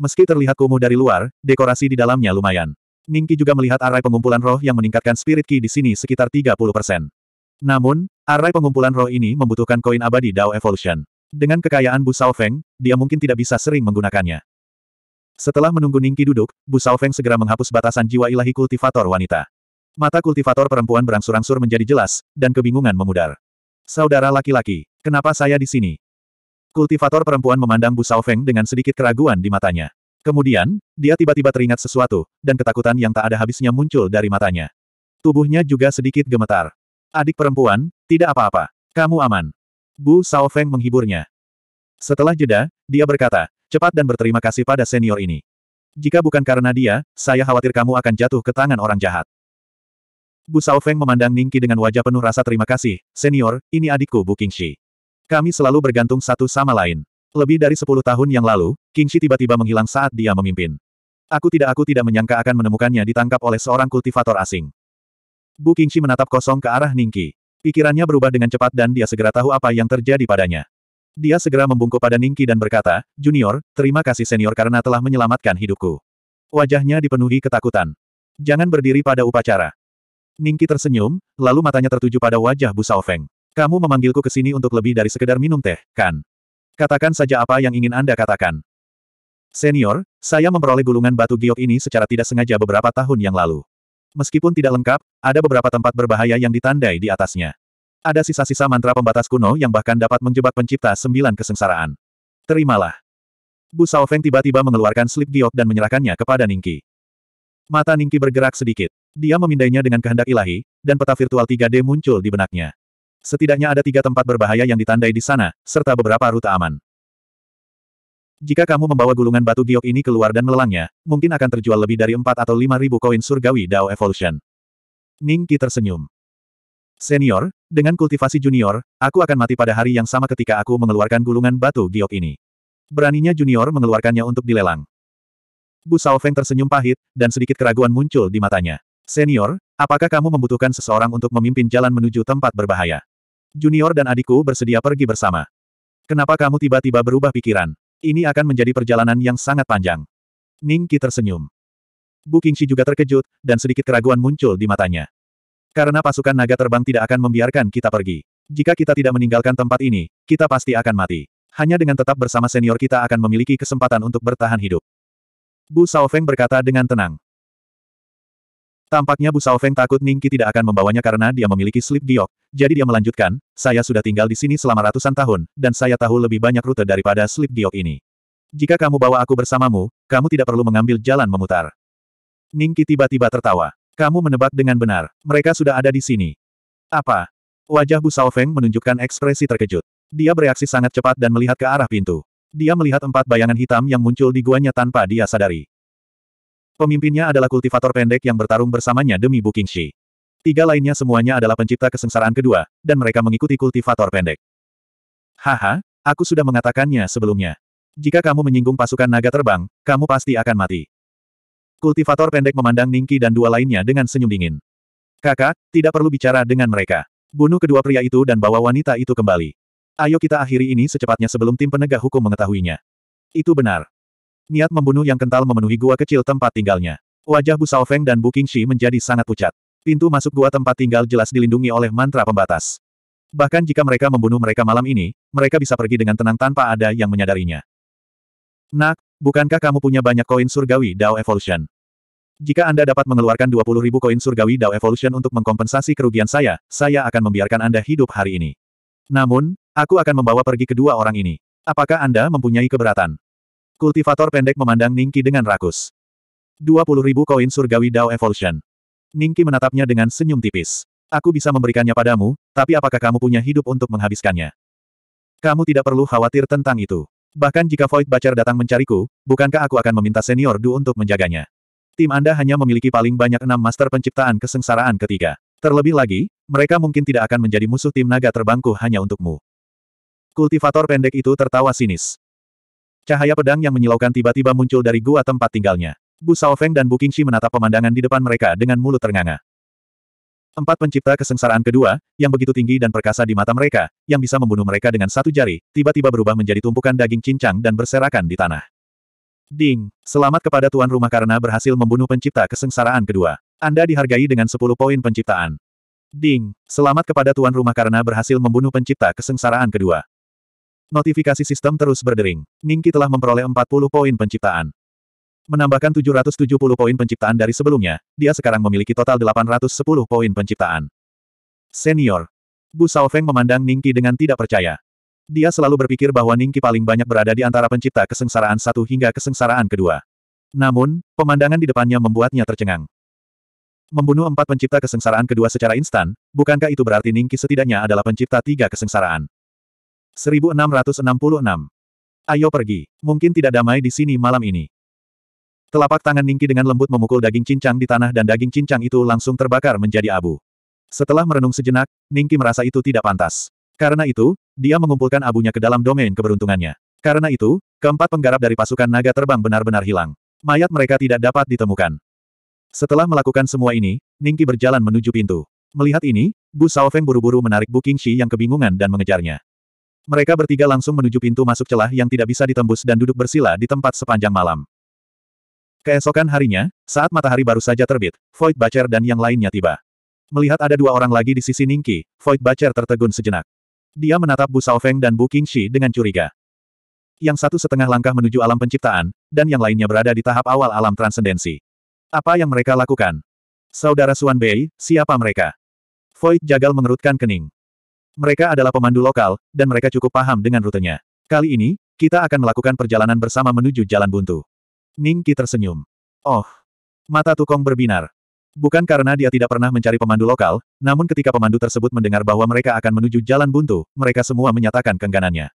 Meski terlihat kumuh dari luar, dekorasi di dalamnya lumayan. Ningki juga melihat arai pengumpulan roh yang meningkatkan spirit ki di sini sekitar 30%. Namun, arai pengumpulan roh ini membutuhkan koin abadi Dao Evolution. Dengan kekayaan Bu Feng, dia mungkin tidak bisa sering menggunakannya. Setelah menunggu Ningki duduk, Bu Feng segera menghapus batasan jiwa ilahi kultivator wanita. Mata kultivator perempuan berangsur-angsur menjadi jelas, dan kebingungan memudar. Saudara laki-laki, kenapa saya di sini? Kultivator perempuan memandang Bu Feng dengan sedikit keraguan di matanya. Kemudian, dia tiba-tiba teringat sesuatu, dan ketakutan yang tak ada habisnya muncul dari matanya. Tubuhnya juga sedikit gemetar. Adik perempuan, tidak apa-apa. Kamu aman. Bu Feng menghiburnya. Setelah jeda, dia berkata, cepat dan berterima kasih pada senior ini. Jika bukan karena dia, saya khawatir kamu akan jatuh ke tangan orang jahat. Bu Feng memandang Ningki dengan wajah penuh rasa terima kasih, senior, ini adikku Bu Qingxi. Kami selalu bergantung satu sama lain. Lebih dari sepuluh tahun yang lalu, King Shi tiba-tiba menghilang saat dia memimpin. Aku tidak aku tidak menyangka akan menemukannya ditangkap oleh seorang kultivator asing. Bu King Shi menatap kosong ke arah Ningqi. Pikirannya berubah dengan cepat dan dia segera tahu apa yang terjadi padanya. Dia segera membungkuk pada Ningqi dan berkata, Junior, terima kasih senior karena telah menyelamatkan hidupku. Wajahnya dipenuhi ketakutan. Jangan berdiri pada upacara. Ningqi tersenyum, lalu matanya tertuju pada wajah Bu Saofeng. Kamu memanggilku ke sini untuk lebih dari sekedar minum teh, kan? Katakan saja apa yang ingin Anda katakan. Senior, saya memperoleh gulungan batu giok ini secara tidak sengaja beberapa tahun yang lalu. Meskipun tidak lengkap, ada beberapa tempat berbahaya yang ditandai di atasnya. Ada sisa-sisa mantra pembatas kuno yang bahkan dapat menjebak pencipta sembilan kesengsaraan. Terimalah. Bu Saofeng tiba-tiba mengeluarkan slip giok dan menyerahkannya kepada Ningki. Mata Ningki bergerak sedikit. Dia memindainya dengan kehendak ilahi, dan peta virtual 3D muncul di benaknya. Setidaknya ada tiga tempat berbahaya yang ditandai di sana, serta beberapa rute aman. Jika kamu membawa gulungan batu giok ini keluar dan melelangnya, mungkin akan terjual lebih dari empat atau lima ribu koin surgawi Dao Evolution. Ning Qi tersenyum. Senior, dengan kultivasi junior, aku akan mati pada hari yang sama ketika aku mengeluarkan gulungan batu giok ini. Beraninya junior mengeluarkannya untuk dilelang. Bu Feng tersenyum pahit, dan sedikit keraguan muncul di matanya. Senior, apakah kamu membutuhkan seseorang untuk memimpin jalan menuju tempat berbahaya? Junior dan adikku bersedia pergi bersama. Kenapa kamu tiba-tiba berubah pikiran? Ini akan menjadi perjalanan yang sangat panjang. Ning Qi tersenyum. Bu Qingxi juga terkejut, dan sedikit keraguan muncul di matanya. Karena pasukan naga terbang tidak akan membiarkan kita pergi. Jika kita tidak meninggalkan tempat ini, kita pasti akan mati. Hanya dengan tetap bersama senior kita akan memiliki kesempatan untuk bertahan hidup. Bu Feng berkata dengan tenang. Tampaknya Bu Feng takut Ningki tidak akan membawanya karena dia memiliki slip giok, jadi dia melanjutkan, saya sudah tinggal di sini selama ratusan tahun, dan saya tahu lebih banyak rute daripada slip giok ini. Jika kamu bawa aku bersamamu, kamu tidak perlu mengambil jalan memutar. Ningki tiba-tiba tertawa. Kamu menebak dengan benar, mereka sudah ada di sini. Apa? Wajah Bu Feng menunjukkan ekspresi terkejut. Dia bereaksi sangat cepat dan melihat ke arah pintu. Dia melihat empat bayangan hitam yang muncul di guanya tanpa dia sadari. Pemimpinnya adalah kultivator pendek yang bertarung bersamanya demi Buking Shi. Tiga lainnya semuanya adalah pencipta kesengsaraan kedua, dan mereka mengikuti kultivator pendek. Haha, aku sudah mengatakannya sebelumnya. Jika kamu menyinggung pasukan naga terbang, kamu pasti akan mati. Kultivator pendek memandang Ningki dan dua lainnya dengan senyum dingin. Kakak, tidak perlu bicara dengan mereka. Bunuh kedua pria itu dan bawa wanita itu kembali. Ayo kita akhiri ini secepatnya sebelum tim penegak hukum mengetahuinya. Itu benar. Niat membunuh yang kental memenuhi gua kecil tempat tinggalnya. Wajah Bu Saofeng dan Bu Qingxi menjadi sangat pucat. Pintu masuk gua tempat tinggal jelas dilindungi oleh mantra pembatas. Bahkan jika mereka membunuh mereka malam ini, mereka bisa pergi dengan tenang tanpa ada yang menyadarinya. Nak, bukankah kamu punya banyak koin surgawi Dao Evolution? Jika Anda dapat mengeluarkan 20 ribu koin surgawi Dao Evolution untuk mengkompensasi kerugian saya, saya akan membiarkan Anda hidup hari ini. Namun, aku akan membawa pergi kedua orang ini. Apakah Anda mempunyai keberatan? Kultivator pendek memandang Ningki dengan rakus. 20 ribu koin surgawi Dao Evolution. Ningki menatapnya dengan senyum tipis. Aku bisa memberikannya padamu, tapi apakah kamu punya hidup untuk menghabiskannya? Kamu tidak perlu khawatir tentang itu. Bahkan jika Void Bacar datang mencariku, bukankah aku akan meminta senior Du untuk menjaganya? Tim Anda hanya memiliki paling banyak enam master penciptaan kesengsaraan ketiga. Terlebih lagi, mereka mungkin tidak akan menjadi musuh tim naga terbangku hanya untukmu. Kultivator pendek itu tertawa sinis. Cahaya pedang yang menyilaukan tiba-tiba muncul dari gua tempat tinggalnya. Bu Saofeng dan Bu Qingxi menatap pemandangan di depan mereka dengan mulut ternganga. Empat pencipta kesengsaraan kedua, yang begitu tinggi dan perkasa di mata mereka, yang bisa membunuh mereka dengan satu jari, tiba-tiba berubah menjadi tumpukan daging cincang dan berserakan di tanah. Ding, selamat kepada tuan rumah karena berhasil membunuh pencipta kesengsaraan kedua. Anda dihargai dengan 10 poin penciptaan. Ding, selamat kepada tuan rumah karena berhasil membunuh pencipta kesengsaraan kedua. Notifikasi sistem terus berdering. Ningki telah memperoleh 40 poin penciptaan. Menambahkan 770 poin penciptaan dari sebelumnya, dia sekarang memiliki total 810 poin penciptaan. Senior. Bu Saofeng memandang Ningki dengan tidak percaya. Dia selalu berpikir bahwa Ningki paling banyak berada di antara pencipta kesengsaraan satu hingga kesengsaraan kedua. Namun, pemandangan di depannya membuatnya tercengang. Membunuh empat pencipta kesengsaraan kedua secara instan, bukankah itu berarti Ningki setidaknya adalah pencipta tiga kesengsaraan? 1666. Ayo pergi. Mungkin tidak damai di sini malam ini. Telapak tangan Ningki dengan lembut memukul daging cincang di tanah dan daging cincang itu langsung terbakar menjadi abu. Setelah merenung sejenak, Ningki merasa itu tidak pantas. Karena itu, dia mengumpulkan abunya ke dalam domain keberuntungannya. Karena itu, keempat penggarap dari pasukan naga terbang benar-benar hilang. Mayat mereka tidak dapat ditemukan. Setelah melakukan semua ini, Ningki berjalan menuju pintu. Melihat ini, Bu Saofeng buru-buru menarik Bu Qingxi yang kebingungan dan mengejarnya. Mereka bertiga langsung menuju pintu masuk celah yang tidak bisa ditembus dan duduk bersila di tempat sepanjang malam. Keesokan harinya, saat matahari baru saja terbit, Void Bacher dan yang lainnya tiba. Melihat ada dua orang lagi di sisi Ningki, Void Bacher tertegun sejenak. Dia menatap Bu Feng dan Bu King Shi dengan curiga. Yang satu setengah langkah menuju alam penciptaan, dan yang lainnya berada di tahap awal alam transendensi. Apa yang mereka lakukan? Saudara Suan Bei, siapa mereka? Void Jagal mengerutkan kening. Mereka adalah pemandu lokal, dan mereka cukup paham dengan rutenya. Kali ini, kita akan melakukan perjalanan bersama menuju jalan buntu. Ning Qi tersenyum. Oh. Mata tukong berbinar. Bukan karena dia tidak pernah mencari pemandu lokal, namun ketika pemandu tersebut mendengar bahwa mereka akan menuju jalan buntu, mereka semua menyatakan kengganannya.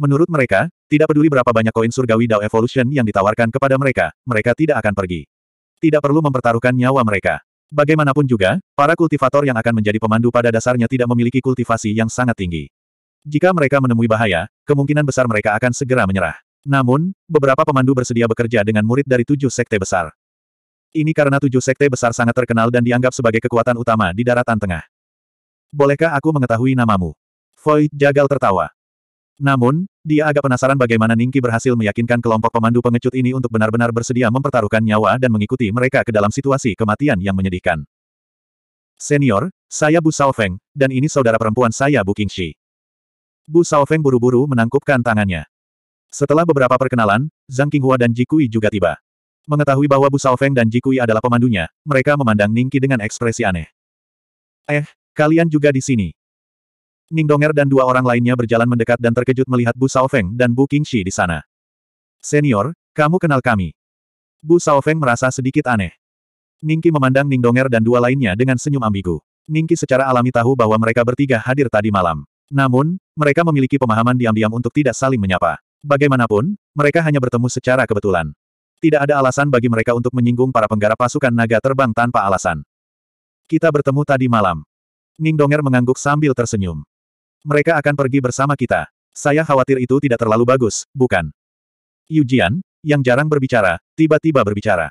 Menurut mereka, tidak peduli berapa banyak koin surgawi Dao Evolution yang ditawarkan kepada mereka, mereka tidak akan pergi. Tidak perlu mempertaruhkan nyawa mereka. Bagaimanapun juga, para kultivator yang akan menjadi pemandu pada dasarnya tidak memiliki kultivasi yang sangat tinggi. Jika mereka menemui bahaya, kemungkinan besar mereka akan segera menyerah. Namun, beberapa pemandu bersedia bekerja dengan murid dari tujuh sekte besar. Ini karena tujuh sekte besar sangat terkenal dan dianggap sebagai kekuatan utama di daratan tengah. Bolehkah aku mengetahui namamu? Void Jagal tertawa. Namun, dia agak penasaran bagaimana Ningki berhasil meyakinkan kelompok pemandu pengecut ini untuk benar-benar bersedia mempertaruhkan nyawa dan mengikuti mereka ke dalam situasi kematian yang menyedihkan. Senior, saya Bu Feng dan ini saudara perempuan saya Bu Qingxi. Bu Feng buru-buru menangkupkan tangannya. Setelah beberapa perkenalan, Zhang Qinghua dan Jikui juga tiba. Mengetahui bahwa Bu Feng dan Jikui adalah pemandunya, mereka memandang Ningki dengan ekspresi aneh. Eh, kalian juga di sini. Ning Donger dan dua orang lainnya berjalan mendekat dan terkejut melihat Bu Saofeng dan Bu Qingxi di sana. Senior, kamu kenal kami. Bu Saofeng merasa sedikit aneh. Ningki memandang Ning Donger dan dua lainnya dengan senyum ambigu. Ningki secara alami tahu bahwa mereka bertiga hadir tadi malam. Namun, mereka memiliki pemahaman diam-diam untuk tidak saling menyapa. Bagaimanapun, mereka hanya bertemu secara kebetulan. Tidak ada alasan bagi mereka untuk menyinggung para penggarap pasukan naga terbang tanpa alasan. Kita bertemu tadi malam. Ning Donger mengangguk sambil tersenyum. Mereka akan pergi bersama kita. Saya khawatir itu tidak terlalu bagus, bukan? Yujian, yang jarang berbicara, tiba-tiba berbicara.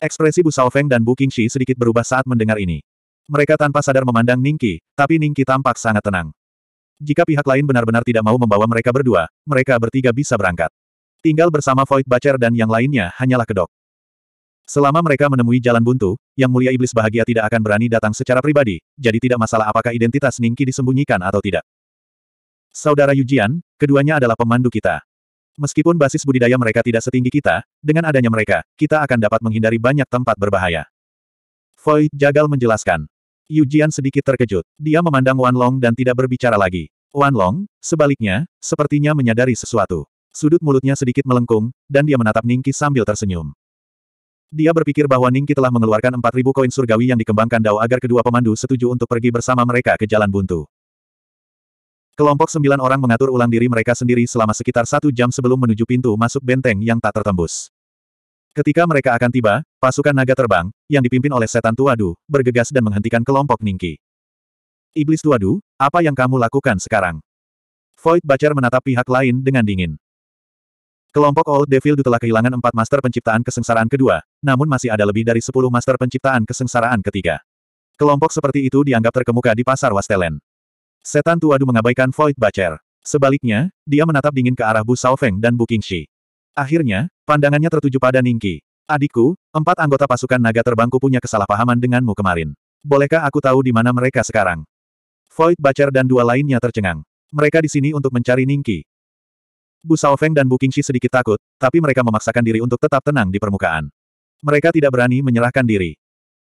Ekspresi Bu Feng dan Bu Qingxi sedikit berubah saat mendengar ini. Mereka tanpa sadar memandang Ningki, tapi Ningki tampak sangat tenang. Jika pihak lain benar-benar tidak mau membawa mereka berdua, mereka bertiga bisa berangkat. Tinggal bersama Void Bacer dan yang lainnya hanyalah kedok. Selama mereka menemui jalan buntu, yang mulia iblis bahagia tidak akan berani datang secara pribadi, jadi tidak masalah apakah identitas Ningki disembunyikan atau tidak. Saudara Yujian, keduanya adalah pemandu kita. Meskipun basis budidaya mereka tidak setinggi kita, dengan adanya mereka, kita akan dapat menghindari banyak tempat berbahaya. Foy Jagal menjelaskan. Yujian sedikit terkejut. Dia memandang Wan Long dan tidak berbicara lagi. Wan Long, sebaliknya, sepertinya menyadari sesuatu. Sudut mulutnya sedikit melengkung, dan dia menatap Ningki sambil tersenyum. Dia berpikir bahwa Ningki telah mengeluarkan 4.000 koin surgawi yang dikembangkan Dao agar kedua pemandu setuju untuk pergi bersama mereka ke jalan buntu. Kelompok sembilan orang mengatur ulang diri mereka sendiri selama sekitar satu jam sebelum menuju pintu masuk benteng yang tak tertembus. Ketika mereka akan tiba, pasukan naga terbang, yang dipimpin oleh setan Tuadu, bergegas dan menghentikan kelompok Ningki. Iblis Tuadu, apa yang kamu lakukan sekarang? Void Bacer menatap pihak lain dengan dingin. Kelompok Old Devil Du telah kehilangan empat master penciptaan kesengsaraan kedua, namun masih ada lebih dari sepuluh master penciptaan kesengsaraan ketiga. Kelompok seperti itu dianggap terkemuka di pasar Wastelen. Setan tua mengabaikan Void Bacher. Sebaliknya, dia menatap dingin ke arah Bu Saofeng dan Bu Qingxi. Akhirnya, pandangannya tertuju pada Ningki. Adikku, empat anggota pasukan naga terbangku punya kesalahpahaman denganmu kemarin. Bolehkah aku tahu di mana mereka sekarang? Void Bacher dan dua lainnya tercengang. Mereka di sini untuk mencari Ningki, Bu Feng dan Bu Qingxi sedikit takut, tapi mereka memaksakan diri untuk tetap tenang di permukaan. Mereka tidak berani menyerahkan diri.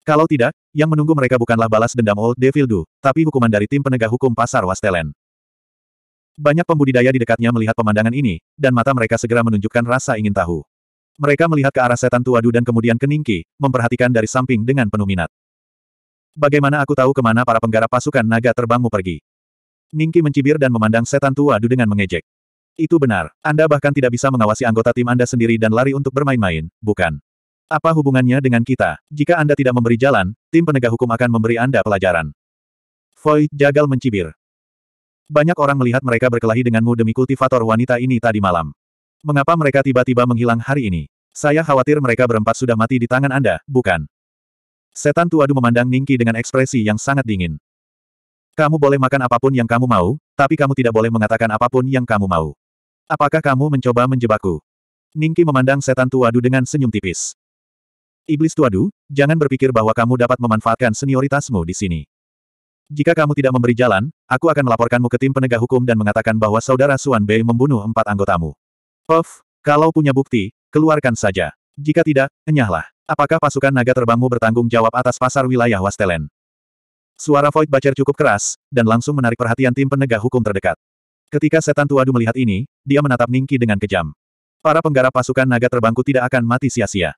Kalau tidak, yang menunggu mereka bukanlah balas dendam Old Devil Du, tapi hukuman dari tim penegak hukum pasar Wastelen. Banyak pembudidaya di dekatnya melihat pemandangan ini, dan mata mereka segera menunjukkan rasa ingin tahu. Mereka melihat ke arah setan tua Du dan kemudian ke Ningki, memperhatikan dari samping dengan penuh minat. Bagaimana aku tahu kemana para penggarap pasukan naga terbangmu pergi? Ningki mencibir dan memandang setan tua Du dengan mengejek. Itu benar. Anda bahkan tidak bisa mengawasi anggota tim Anda sendiri dan lari untuk bermain-main, bukan? Apa hubungannya dengan kita? Jika Anda tidak memberi jalan, tim penegak hukum akan memberi Anda pelajaran. Foy, jagal mencibir. Banyak orang melihat mereka berkelahi denganmu demi kultivator wanita ini tadi malam. Mengapa mereka tiba-tiba menghilang hari ini? Saya khawatir mereka berempat sudah mati di tangan Anda, bukan? Setan tuadu memandang Ningki dengan ekspresi yang sangat dingin. Kamu boleh makan apapun yang kamu mau, tapi kamu tidak boleh mengatakan apapun yang kamu mau. Apakah kamu mencoba menjebakku? Ningki memandang setan tuadu dengan senyum tipis. Iblis tuadu, jangan berpikir bahwa kamu dapat memanfaatkan senioritasmu di sini. Jika kamu tidak memberi jalan, aku akan melaporkanmu ke tim penegak hukum dan mengatakan bahwa saudara Suan Bei membunuh empat anggotamu. Of, kalau punya bukti, keluarkan saja. Jika tidak, enyahlah. Apakah pasukan naga terbangmu bertanggung jawab atas pasar wilayah Wastelen? Suara Void Bacer cukup keras, dan langsung menarik perhatian tim penegak hukum terdekat. Ketika setan tua du melihat ini, dia menatap Ningki dengan kejam. Para penggarap pasukan naga terbangku tidak akan mati sia-sia.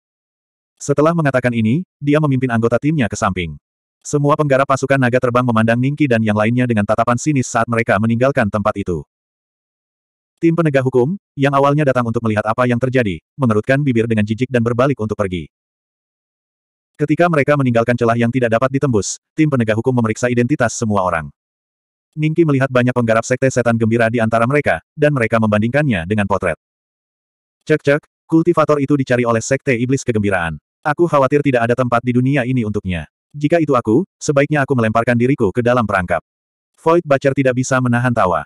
Setelah mengatakan ini, dia memimpin anggota timnya ke samping. Semua penggarap pasukan naga terbang memandang Ningki dan yang lainnya dengan tatapan sinis saat mereka meninggalkan tempat itu. Tim penegak hukum, yang awalnya datang untuk melihat apa yang terjadi, mengerutkan bibir dengan jijik dan berbalik untuk pergi. Ketika mereka meninggalkan celah yang tidak dapat ditembus, tim penegak hukum memeriksa identitas semua orang. Ningki melihat banyak penggarap sekte setan gembira di antara mereka, dan mereka membandingkannya dengan potret. Cek-cek, kultivator itu dicari oleh sekte iblis kegembiraan. Aku khawatir tidak ada tempat di dunia ini untuknya. Jika itu aku, sebaiknya aku melemparkan diriku ke dalam perangkap. Void Bacer tidak bisa menahan tawa.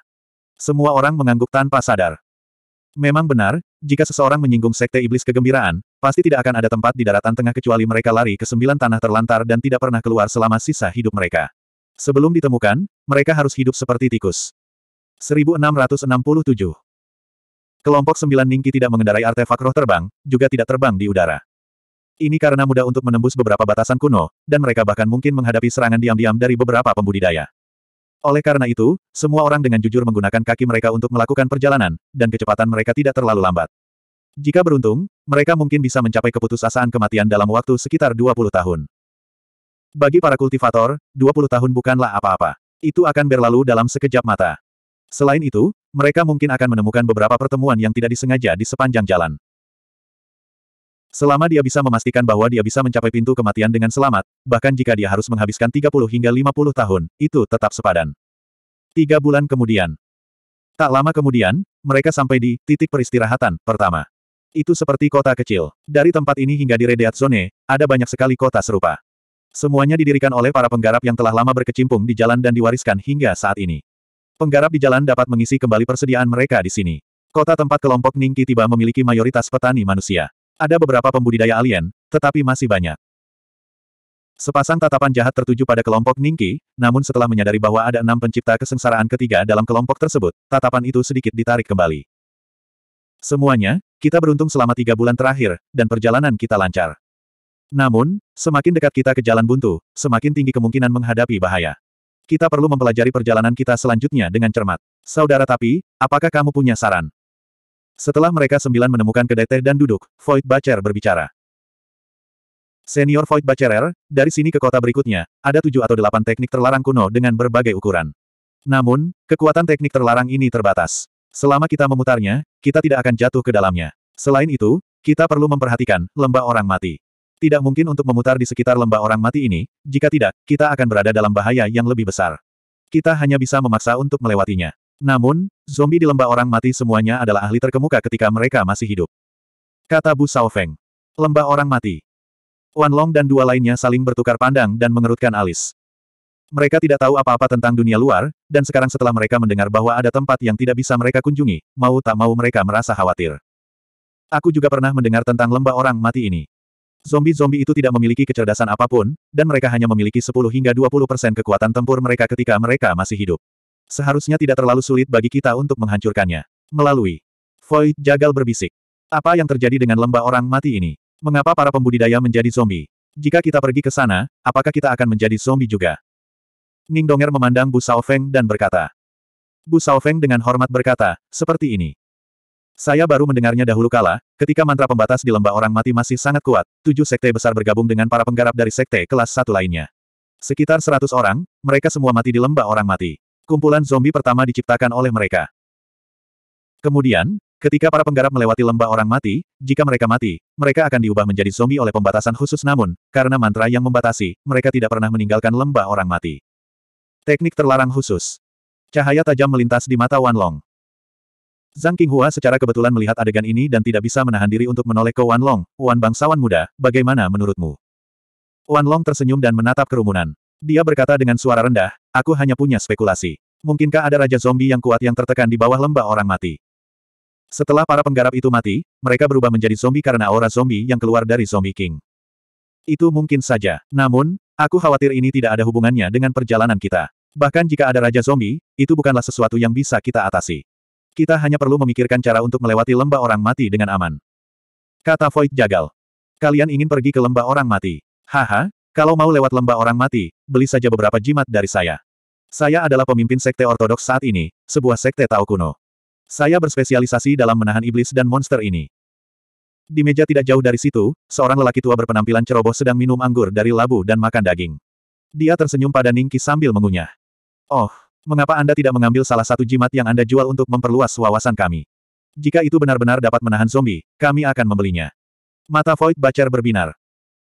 Semua orang mengangguk tanpa sadar. Memang benar, jika seseorang menyinggung sekte iblis kegembiraan, pasti tidak akan ada tempat di daratan tengah kecuali mereka lari ke sembilan tanah terlantar dan tidak pernah keluar selama sisa hidup mereka. Sebelum ditemukan, mereka harus hidup seperti tikus. 1667 Kelompok sembilan Ningki tidak mengendarai artefak roh terbang, juga tidak terbang di udara. Ini karena mudah untuk menembus beberapa batasan kuno, dan mereka bahkan mungkin menghadapi serangan diam-diam dari beberapa pembudidaya. Oleh karena itu, semua orang dengan jujur menggunakan kaki mereka untuk melakukan perjalanan, dan kecepatan mereka tidak terlalu lambat. Jika beruntung, mereka mungkin bisa mencapai keputusasaan kematian dalam waktu sekitar 20 tahun. Bagi para kultivator, 20 tahun bukanlah apa-apa. Itu akan berlalu dalam sekejap mata. Selain itu, mereka mungkin akan menemukan beberapa pertemuan yang tidak disengaja di sepanjang jalan. Selama dia bisa memastikan bahwa dia bisa mencapai pintu kematian dengan selamat, bahkan jika dia harus menghabiskan 30 hingga 50 tahun, itu tetap sepadan. Tiga bulan kemudian. Tak lama kemudian, mereka sampai di titik peristirahatan pertama. Itu seperti kota kecil. Dari tempat ini hingga di Red Zone, ada banyak sekali kota serupa. Semuanya didirikan oleh para penggarap yang telah lama berkecimpung di jalan dan diwariskan hingga saat ini. Penggarap di jalan dapat mengisi kembali persediaan mereka di sini. Kota tempat kelompok Ningki tiba memiliki mayoritas petani manusia. Ada beberapa pembudidaya alien, tetapi masih banyak. Sepasang tatapan jahat tertuju pada kelompok Ningki, namun setelah menyadari bahwa ada enam pencipta kesengsaraan ketiga dalam kelompok tersebut, tatapan itu sedikit ditarik kembali. Semuanya, kita beruntung selama tiga bulan terakhir, dan perjalanan kita lancar. Namun, semakin dekat kita ke jalan buntu, semakin tinggi kemungkinan menghadapi bahaya. Kita perlu mempelajari perjalanan kita selanjutnya dengan cermat. Saudara tapi, apakah kamu punya saran? Setelah mereka sembilan menemukan kedai teh dan duduk, Void Bacher berbicara. Senior Void Bacherer, dari sini ke kota berikutnya, ada tujuh atau delapan teknik terlarang kuno dengan berbagai ukuran. Namun, kekuatan teknik terlarang ini terbatas. Selama kita memutarnya, kita tidak akan jatuh ke dalamnya. Selain itu, kita perlu memperhatikan lembah orang mati. Tidak mungkin untuk memutar di sekitar lembah orang mati ini, jika tidak, kita akan berada dalam bahaya yang lebih besar. Kita hanya bisa memaksa untuk melewatinya. Namun, zombie di lembah orang mati semuanya adalah ahli terkemuka ketika mereka masih hidup. Kata Bu Saofeng. Lembah orang mati. Wan Long dan dua lainnya saling bertukar pandang dan mengerutkan alis. Mereka tidak tahu apa-apa tentang dunia luar, dan sekarang setelah mereka mendengar bahwa ada tempat yang tidak bisa mereka kunjungi, mau tak mau mereka merasa khawatir. Aku juga pernah mendengar tentang lembah orang mati ini zombie-zombie itu tidak memiliki kecerdasan apapun, dan mereka hanya memiliki 10 hingga 20 persen kekuatan tempur mereka ketika mereka masih hidup. Seharusnya tidak terlalu sulit bagi kita untuk menghancurkannya. Melalui Void Jagal berbisik. Apa yang terjadi dengan lembah orang mati ini? Mengapa para pembudidaya menjadi zombie? Jika kita pergi ke sana, apakah kita akan menjadi zombie juga? Ning Donger memandang Bu Saofeng dan berkata. Bu Saofeng dengan hormat berkata, seperti ini. Saya baru mendengarnya dahulu kala, ketika mantra pembatas di lembah orang mati masih sangat kuat, tujuh sekte besar bergabung dengan para penggarap dari sekte kelas satu lainnya. Sekitar seratus orang, mereka semua mati di lembah orang mati. Kumpulan zombie pertama diciptakan oleh mereka. Kemudian, ketika para penggarap melewati lembah orang mati, jika mereka mati, mereka akan diubah menjadi zombie oleh pembatasan khusus namun, karena mantra yang membatasi, mereka tidak pernah meninggalkan lembah orang mati. Teknik terlarang khusus. Cahaya tajam melintas di mata Wan Long. Zhang Qinghua secara kebetulan melihat adegan ini dan tidak bisa menahan diri untuk menoleh ke Wan Long, Wan bangsawan muda, bagaimana menurutmu? Wan Long tersenyum dan menatap kerumunan. Dia berkata dengan suara rendah, aku hanya punya spekulasi. Mungkinkah ada raja zombie yang kuat yang tertekan di bawah lembah orang mati? Setelah para penggarap itu mati, mereka berubah menjadi zombie karena aura zombie yang keluar dari Zombie King. Itu mungkin saja. Namun, aku khawatir ini tidak ada hubungannya dengan perjalanan kita. Bahkan jika ada raja zombie, itu bukanlah sesuatu yang bisa kita atasi. Kita hanya perlu memikirkan cara untuk melewati lembah orang mati dengan aman. Kata Void Jagal. Kalian ingin pergi ke lembah orang mati. Haha, kalau mau lewat lembah orang mati, beli saja beberapa jimat dari saya. Saya adalah pemimpin sekte ortodoks saat ini, sebuah sekte Tao kuno. Saya berspesialisasi dalam menahan iblis dan monster ini. Di meja tidak jauh dari situ, seorang lelaki tua berpenampilan ceroboh sedang minum anggur dari labu dan makan daging. Dia tersenyum pada Ningki sambil mengunyah. Oh, Mengapa Anda tidak mengambil salah satu jimat yang Anda jual untuk memperluas wawasan kami? Jika itu benar-benar dapat menahan zombie, kami akan membelinya. Mata Void Bacar berbinar.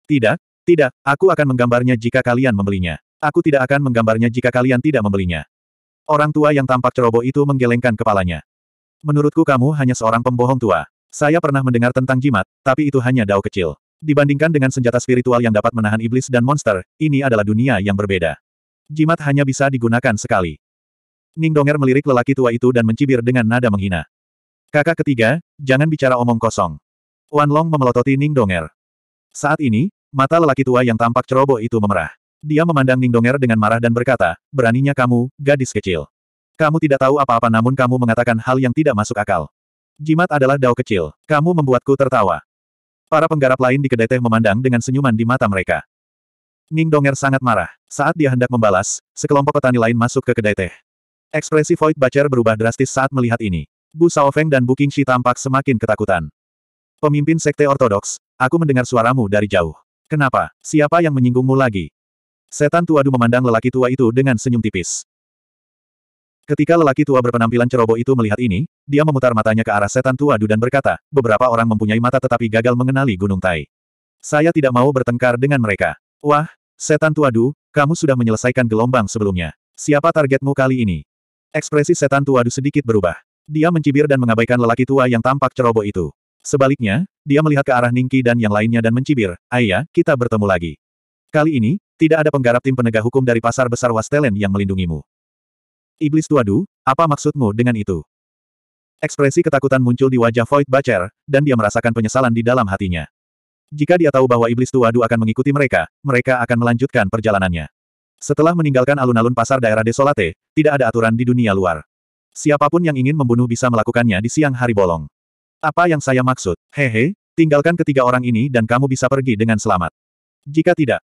Tidak, tidak, aku akan menggambarnya jika kalian membelinya. Aku tidak akan menggambarnya jika kalian tidak membelinya. Orang tua yang tampak ceroboh itu menggelengkan kepalanya. Menurutku kamu hanya seorang pembohong tua. Saya pernah mendengar tentang jimat, tapi itu hanya dao kecil. Dibandingkan dengan senjata spiritual yang dapat menahan iblis dan monster, ini adalah dunia yang berbeda. Jimat hanya bisa digunakan sekali. Ning Donger melirik lelaki tua itu dan mencibir dengan nada menghina. Kakak ketiga, jangan bicara omong kosong. Wan Long memelototi Ning Donger. Saat ini, mata lelaki tua yang tampak ceroboh itu memerah. Dia memandang Ning Donger dengan marah dan berkata, beraninya kamu, gadis kecil. Kamu tidak tahu apa-apa namun kamu mengatakan hal yang tidak masuk akal. Jimat adalah dao kecil, kamu membuatku tertawa. Para penggarap lain di kedai teh memandang dengan senyuman di mata mereka. Ning Donger sangat marah. Saat dia hendak membalas, sekelompok petani lain masuk ke kedai teh. Ekspresi Void Bacher berubah drastis saat melihat ini. Bu Saofeng dan Bu Qingxi tampak semakin ketakutan. Pemimpin Sekte Ortodoks, aku mendengar suaramu dari jauh. Kenapa? Siapa yang menyinggungmu lagi? Setan tua Du memandang lelaki tua itu dengan senyum tipis. Ketika lelaki tua berpenampilan ceroboh itu melihat ini, dia memutar matanya ke arah setan tua Du dan berkata, beberapa orang mempunyai mata tetapi gagal mengenali Gunung Tai. Saya tidak mau bertengkar dengan mereka. Wah, setan tua Du, kamu sudah menyelesaikan gelombang sebelumnya. Siapa targetmu kali ini? Ekspresi setan tua Du sedikit berubah. Dia mencibir dan mengabaikan lelaki tua yang tampak ceroboh itu. Sebaliknya, dia melihat ke arah Ningki dan yang lainnya dan mencibir, Ayah, kita bertemu lagi. Kali ini, tidak ada penggarap tim penegak hukum dari pasar besar Wastelen yang melindungimu. Iblis tua Du, apa maksudmu dengan itu? Ekspresi ketakutan muncul di wajah Void Bacher, dan dia merasakan penyesalan di dalam hatinya. Jika dia tahu bahwa iblis tua Du akan mengikuti mereka, mereka akan melanjutkan perjalanannya. Setelah meninggalkan alun-alun pasar daerah Desolate, tidak ada aturan di dunia luar. Siapapun yang ingin membunuh bisa melakukannya di siang hari bolong. Apa yang saya maksud? Hehe, tinggalkan ketiga orang ini dan kamu bisa pergi dengan selamat. Jika tidak,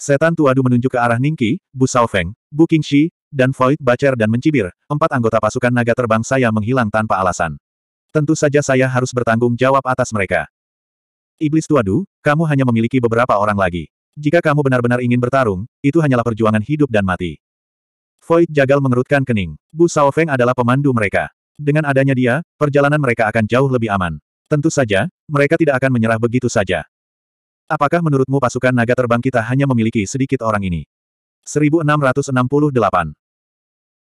setan tua du menunjuk ke arah Ningki, Bu Saofeng, Bu Qingxi, dan Void Bacer dan mencibir, empat anggota pasukan naga terbang saya menghilang tanpa alasan. Tentu saja saya harus bertanggung jawab atas mereka. Iblis tuadu, kamu hanya memiliki beberapa orang lagi. Jika kamu benar-benar ingin bertarung, itu hanyalah perjuangan hidup dan mati. Void Jagal mengerutkan kening. Bu Feng adalah pemandu mereka. Dengan adanya dia, perjalanan mereka akan jauh lebih aman. Tentu saja, mereka tidak akan menyerah begitu saja. Apakah menurutmu pasukan naga terbang kita hanya memiliki sedikit orang ini? 1668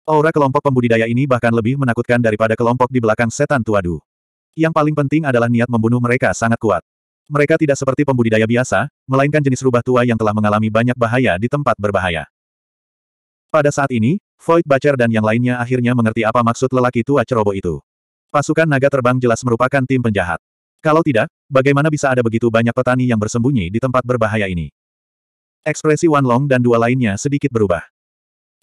Aura kelompok pembudidaya ini bahkan lebih menakutkan daripada kelompok di belakang setan tuadu. Yang paling penting adalah niat membunuh mereka sangat kuat. Mereka tidak seperti pembudidaya biasa, melainkan jenis rubah tua yang telah mengalami banyak bahaya di tempat berbahaya. Pada saat ini, Void Bacher dan yang lainnya akhirnya mengerti apa maksud lelaki tua ceroboh itu. Pasukan naga terbang jelas merupakan tim penjahat. Kalau tidak, bagaimana bisa ada begitu banyak petani yang bersembunyi di tempat berbahaya ini? Ekspresi Wan Long dan dua lainnya sedikit berubah.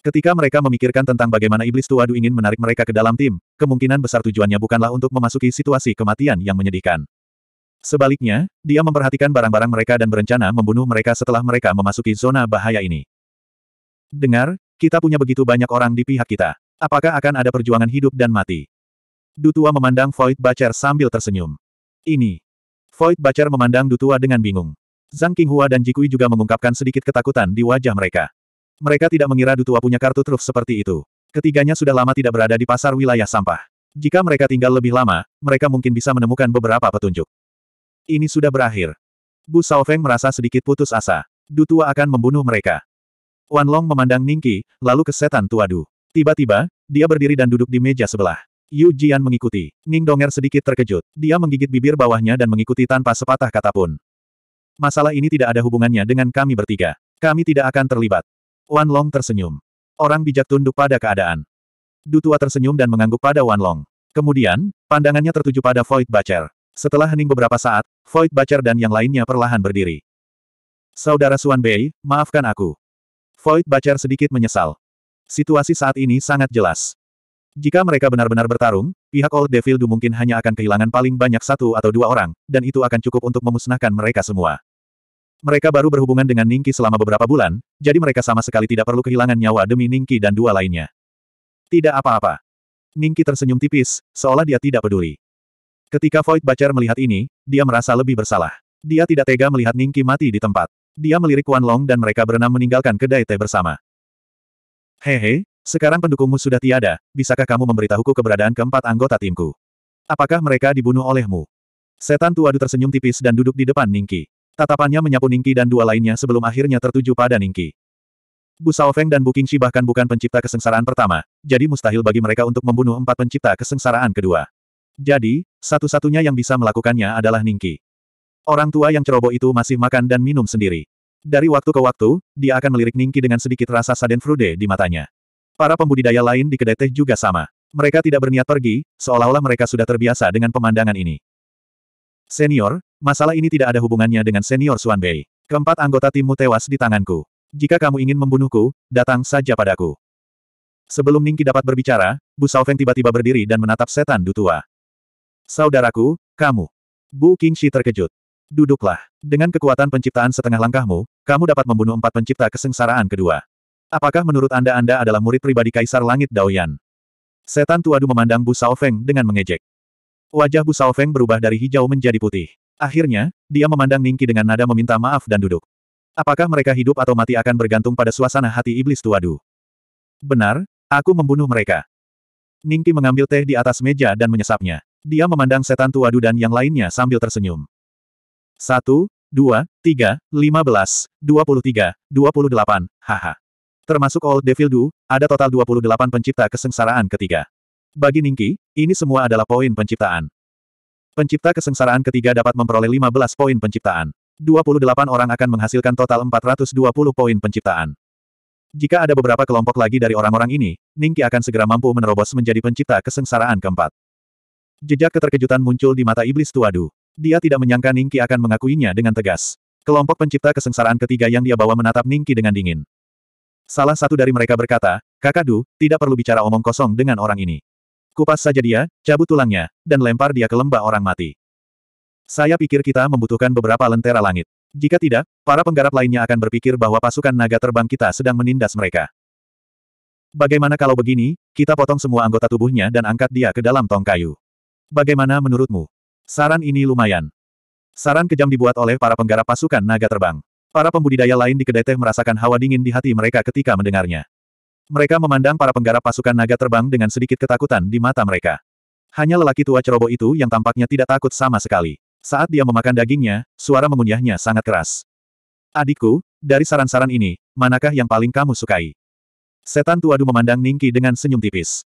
Ketika mereka memikirkan tentang bagaimana iblis tua Du ingin menarik mereka ke dalam tim, kemungkinan besar tujuannya bukanlah untuk memasuki situasi kematian yang menyedihkan. Sebaliknya, dia memperhatikan barang-barang mereka dan berencana membunuh mereka setelah mereka memasuki zona bahaya ini. Dengar, kita punya begitu banyak orang di pihak kita. Apakah akan ada perjuangan hidup dan mati? Dutua memandang Void Bacer sambil tersenyum. Ini. Void Bacer memandang Dutua dengan bingung. Zhang Qinghua dan Jikui juga mengungkapkan sedikit ketakutan di wajah mereka. Mereka tidak mengira Dutua punya kartu truf seperti itu. Ketiganya sudah lama tidak berada di pasar wilayah sampah. Jika mereka tinggal lebih lama, mereka mungkin bisa menemukan beberapa petunjuk. Ini sudah berakhir. Bu Saofeng merasa sedikit putus asa. Du tua akan membunuh mereka. Wan Long memandang Ningki, lalu ke setan tua Du. Tiba-tiba, dia berdiri dan duduk di meja sebelah. Yu Jian mengikuti. Ning Donger sedikit terkejut. Dia menggigit bibir bawahnya dan mengikuti tanpa sepatah kata pun. Masalah ini tidak ada hubungannya dengan kami bertiga. Kami tidak akan terlibat. Wan Long tersenyum. Orang bijak tunduk pada keadaan. Du tua tersenyum dan mengangguk pada Wan Long. Kemudian, pandangannya tertuju pada Void Bacher. Setelah hening beberapa saat, Void Bacer dan yang lainnya perlahan berdiri. Saudara Suan Bei, maafkan aku. Void Bacer sedikit menyesal. Situasi saat ini sangat jelas. Jika mereka benar-benar bertarung, pihak Old Devil Du mungkin hanya akan kehilangan paling banyak satu atau dua orang, dan itu akan cukup untuk memusnahkan mereka semua. Mereka baru berhubungan dengan Ningki selama beberapa bulan, jadi mereka sama sekali tidak perlu kehilangan nyawa demi Ningki dan dua lainnya. Tidak apa-apa. Ningki tersenyum tipis, seolah dia tidak peduli. Ketika Void Bacer melihat ini, dia merasa lebih bersalah. Dia tidak tega melihat Ningki mati di tempat. Dia melirik Wan Long dan mereka berenam meninggalkan kedai teh bersama. Hehe, sekarang pendukungmu sudah tiada, bisakah kamu memberitahuku keberadaan keempat anggota timku? Apakah mereka dibunuh olehmu? Setan tua tersenyum tipis dan duduk di depan Ningki. Tatapannya menyapu Ningki dan dua lainnya sebelum akhirnya tertuju pada Ningki. Bu Saofeng dan Bu Qingxi bahkan bukan pencipta kesengsaraan pertama, jadi mustahil bagi mereka untuk membunuh empat pencipta kesengsaraan kedua. Jadi, satu-satunya yang bisa melakukannya adalah Ningki. Orang tua yang ceroboh itu masih makan dan minum sendiri. Dari waktu ke waktu, dia akan melirik Ningki dengan sedikit rasa frude di matanya. Para pembudidaya lain di kedai teh juga sama. Mereka tidak berniat pergi, seolah-olah mereka sudah terbiasa dengan pemandangan ini. Senior, masalah ini tidak ada hubungannya dengan senior Suan Bei. Keempat anggota timmu tewas di tanganku. Jika kamu ingin membunuhku, datang saja padaku. Sebelum Ningki dapat berbicara, Bu Saofeng tiba-tiba berdiri dan menatap setan dutua. Saudaraku, kamu. Bu Qingxi terkejut. Duduklah. Dengan kekuatan penciptaan setengah langkahmu, kamu dapat membunuh empat pencipta kesengsaraan kedua. Apakah menurut Anda Anda adalah murid pribadi Kaisar Langit Daoyan? Setan tuadu memandang Bu Saofeng dengan mengejek. Wajah Bu Saofeng berubah dari hijau menjadi putih. Akhirnya, dia memandang Ningki dengan nada meminta maaf dan duduk. Apakah mereka hidup atau mati akan bergantung pada suasana hati iblis tuadu? Benar, aku membunuh mereka. Ningki mengambil teh di atas meja dan menyesapnya. Dia memandang setan tua dan yang lainnya sambil tersenyum. Satu, dua, tiga, lima belas, dua puluh tiga, dua puluh delapan, haha. Termasuk Old Devil Du, ada total dua puluh delapan pencipta kesengsaraan ketiga. Bagi Ningki, ini semua adalah poin penciptaan. Pencipta kesengsaraan ketiga dapat memperoleh lima belas poin penciptaan. Dua puluh delapan orang akan menghasilkan total empat ratus dua puluh poin penciptaan. Jika ada beberapa kelompok lagi dari orang-orang ini, Ningki akan segera mampu menerobos menjadi pencipta kesengsaraan keempat. Jejak keterkejutan muncul di mata iblis tuadu. Dia tidak menyangka Ningki akan mengakuinya dengan tegas. Kelompok pencipta kesengsaraan ketiga yang dia bawa menatap Ningki dengan dingin. Salah satu dari mereka berkata, Kakadu, tidak perlu bicara omong kosong dengan orang ini. Kupas saja dia, cabut tulangnya, dan lempar dia ke lembah orang mati. Saya pikir kita membutuhkan beberapa lentera langit. Jika tidak, para penggarap lainnya akan berpikir bahwa pasukan naga terbang kita sedang menindas mereka. Bagaimana kalau begini, kita potong semua anggota tubuhnya dan angkat dia ke dalam tong kayu. Bagaimana menurutmu? Saran ini lumayan. Saran kejam dibuat oleh para penggarap pasukan naga terbang. Para pembudidaya lain di kedai teh merasakan hawa dingin di hati mereka ketika mendengarnya. Mereka memandang para penggarap pasukan naga terbang dengan sedikit ketakutan di mata mereka. Hanya lelaki tua ceroboh itu yang tampaknya tidak takut sama sekali. Saat dia memakan dagingnya, suara mengunyahnya sangat keras. Adikku, dari saran-saran ini, manakah yang paling kamu sukai? Setan tuadu memandang Ningki dengan senyum tipis.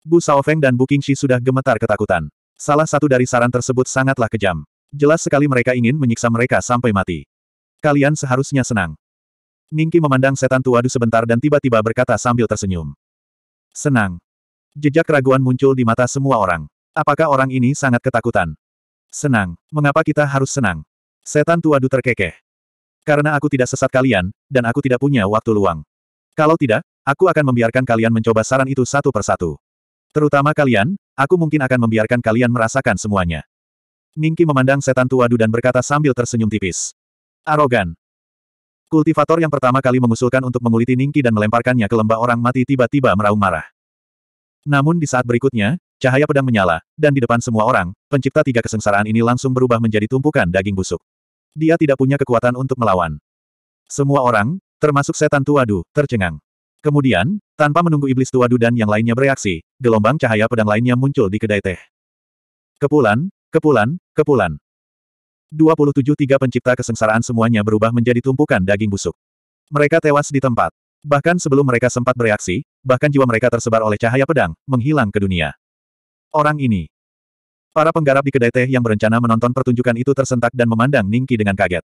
Bu Saofeng dan Bu Qingxi sudah gemetar ketakutan. Salah satu dari saran tersebut sangatlah kejam. Jelas sekali mereka ingin menyiksa mereka sampai mati. Kalian seharusnya senang. Ningki memandang setan tua Du sebentar dan tiba-tiba berkata sambil tersenyum. Senang. Jejak keraguan muncul di mata semua orang. Apakah orang ini sangat ketakutan? Senang. Mengapa kita harus senang? Setan tua Du terkekeh. Karena aku tidak sesat kalian, dan aku tidak punya waktu luang. Kalau tidak, aku akan membiarkan kalian mencoba saran itu satu persatu. Terutama kalian, aku mungkin akan membiarkan kalian merasakan semuanya. Ningki memandang setan tua Du dan berkata sambil tersenyum tipis. Arogan. Kultivator yang pertama kali mengusulkan untuk menguliti Ningki dan melemparkannya ke lembah orang mati tiba-tiba meraung marah. Namun di saat berikutnya, cahaya pedang menyala, dan di depan semua orang, pencipta tiga kesengsaraan ini langsung berubah menjadi tumpukan daging busuk. Dia tidak punya kekuatan untuk melawan. Semua orang, termasuk setan tua Du, tercengang. Kemudian, tanpa menunggu iblis tua Dudan yang lainnya bereaksi, gelombang cahaya pedang lainnya muncul di kedai teh. Kepulan, kepulan, kepulan. 27 tiga pencipta kesengsaraan semuanya berubah menjadi tumpukan daging busuk. Mereka tewas di tempat. Bahkan sebelum mereka sempat bereaksi, bahkan jiwa mereka tersebar oleh cahaya pedang, menghilang ke dunia. Orang ini. Para penggarap di kedai teh yang berencana menonton pertunjukan itu tersentak dan memandang Ningki dengan kaget.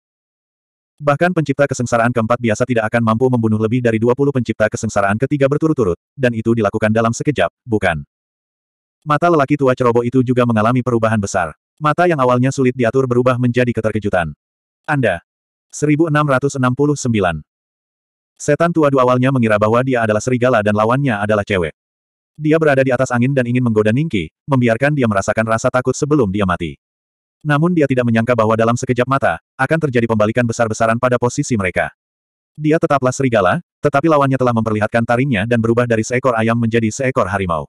Bahkan pencipta kesengsaraan keempat biasa tidak akan mampu membunuh lebih dari 20 pencipta kesengsaraan ketiga berturut-turut, dan itu dilakukan dalam sekejap, bukan? Mata lelaki tua ceroboh itu juga mengalami perubahan besar. Mata yang awalnya sulit diatur berubah menjadi keterkejutan. Anda. 1669. Setan tua dua awalnya mengira bahwa dia adalah serigala dan lawannya adalah cewek. Dia berada di atas angin dan ingin menggoda Ningki, membiarkan dia merasakan rasa takut sebelum dia mati. Namun dia tidak menyangka bahwa dalam sekejap mata, akan terjadi pembalikan besar-besaran pada posisi mereka. Dia tetaplah serigala, tetapi lawannya telah memperlihatkan taringnya dan berubah dari seekor ayam menjadi seekor harimau.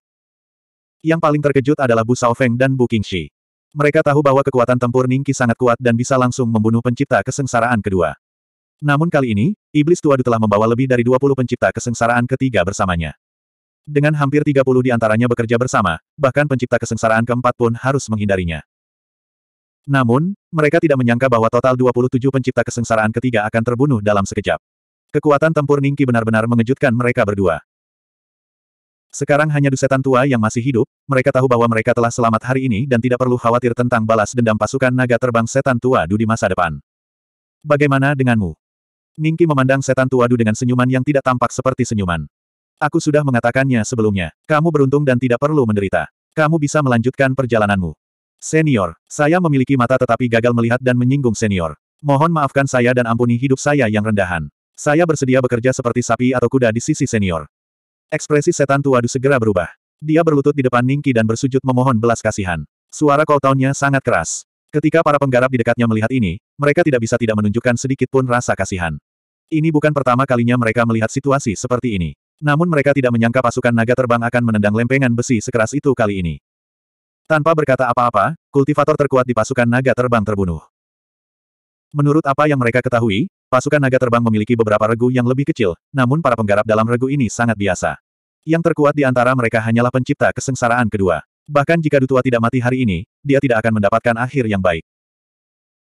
Yang paling terkejut adalah Bu Feng dan Bu Qingxi. Mereka tahu bahwa kekuatan tempur Ningqi sangat kuat dan bisa langsung membunuh pencipta kesengsaraan kedua. Namun kali ini, Iblis Tuadu telah membawa lebih dari 20 pencipta kesengsaraan ketiga bersamanya. Dengan hampir 30 di antaranya bekerja bersama, bahkan pencipta kesengsaraan keempat pun harus menghindarinya. Namun, mereka tidak menyangka bahwa total 27 pencipta kesengsaraan ketiga akan terbunuh dalam sekejap. Kekuatan tempur Ningki benar-benar mengejutkan mereka berdua. Sekarang hanya dusetan tua yang masih hidup, mereka tahu bahwa mereka telah selamat hari ini dan tidak perlu khawatir tentang balas dendam pasukan naga terbang setan tua Du di masa depan. Bagaimana denganmu? Ningki memandang setan tua Du dengan senyuman yang tidak tampak seperti senyuman. Aku sudah mengatakannya sebelumnya. Kamu beruntung dan tidak perlu menderita. Kamu bisa melanjutkan perjalananmu. Senior, saya memiliki mata tetapi gagal melihat dan menyinggung senior. Mohon maafkan saya dan ampuni hidup saya yang rendahan. Saya bersedia bekerja seperti sapi atau kuda di sisi senior. Ekspresi setan tua du segera berubah. Dia berlutut di depan Ningki dan bersujud memohon belas kasihan. Suara koltaunnya sangat keras. Ketika para penggarap di dekatnya melihat ini, mereka tidak bisa tidak menunjukkan sedikit pun rasa kasihan. Ini bukan pertama kalinya mereka melihat situasi seperti ini. Namun mereka tidak menyangka pasukan naga terbang akan menendang lempengan besi sekeras itu kali ini. Tanpa berkata apa-apa, kultivator terkuat di pasukan naga terbang terbunuh. Menurut apa yang mereka ketahui, pasukan naga terbang memiliki beberapa regu yang lebih kecil, namun para penggarap dalam regu ini sangat biasa. Yang terkuat di antara mereka hanyalah pencipta kesengsaraan kedua. Bahkan jika Dutua tidak mati hari ini, dia tidak akan mendapatkan akhir yang baik.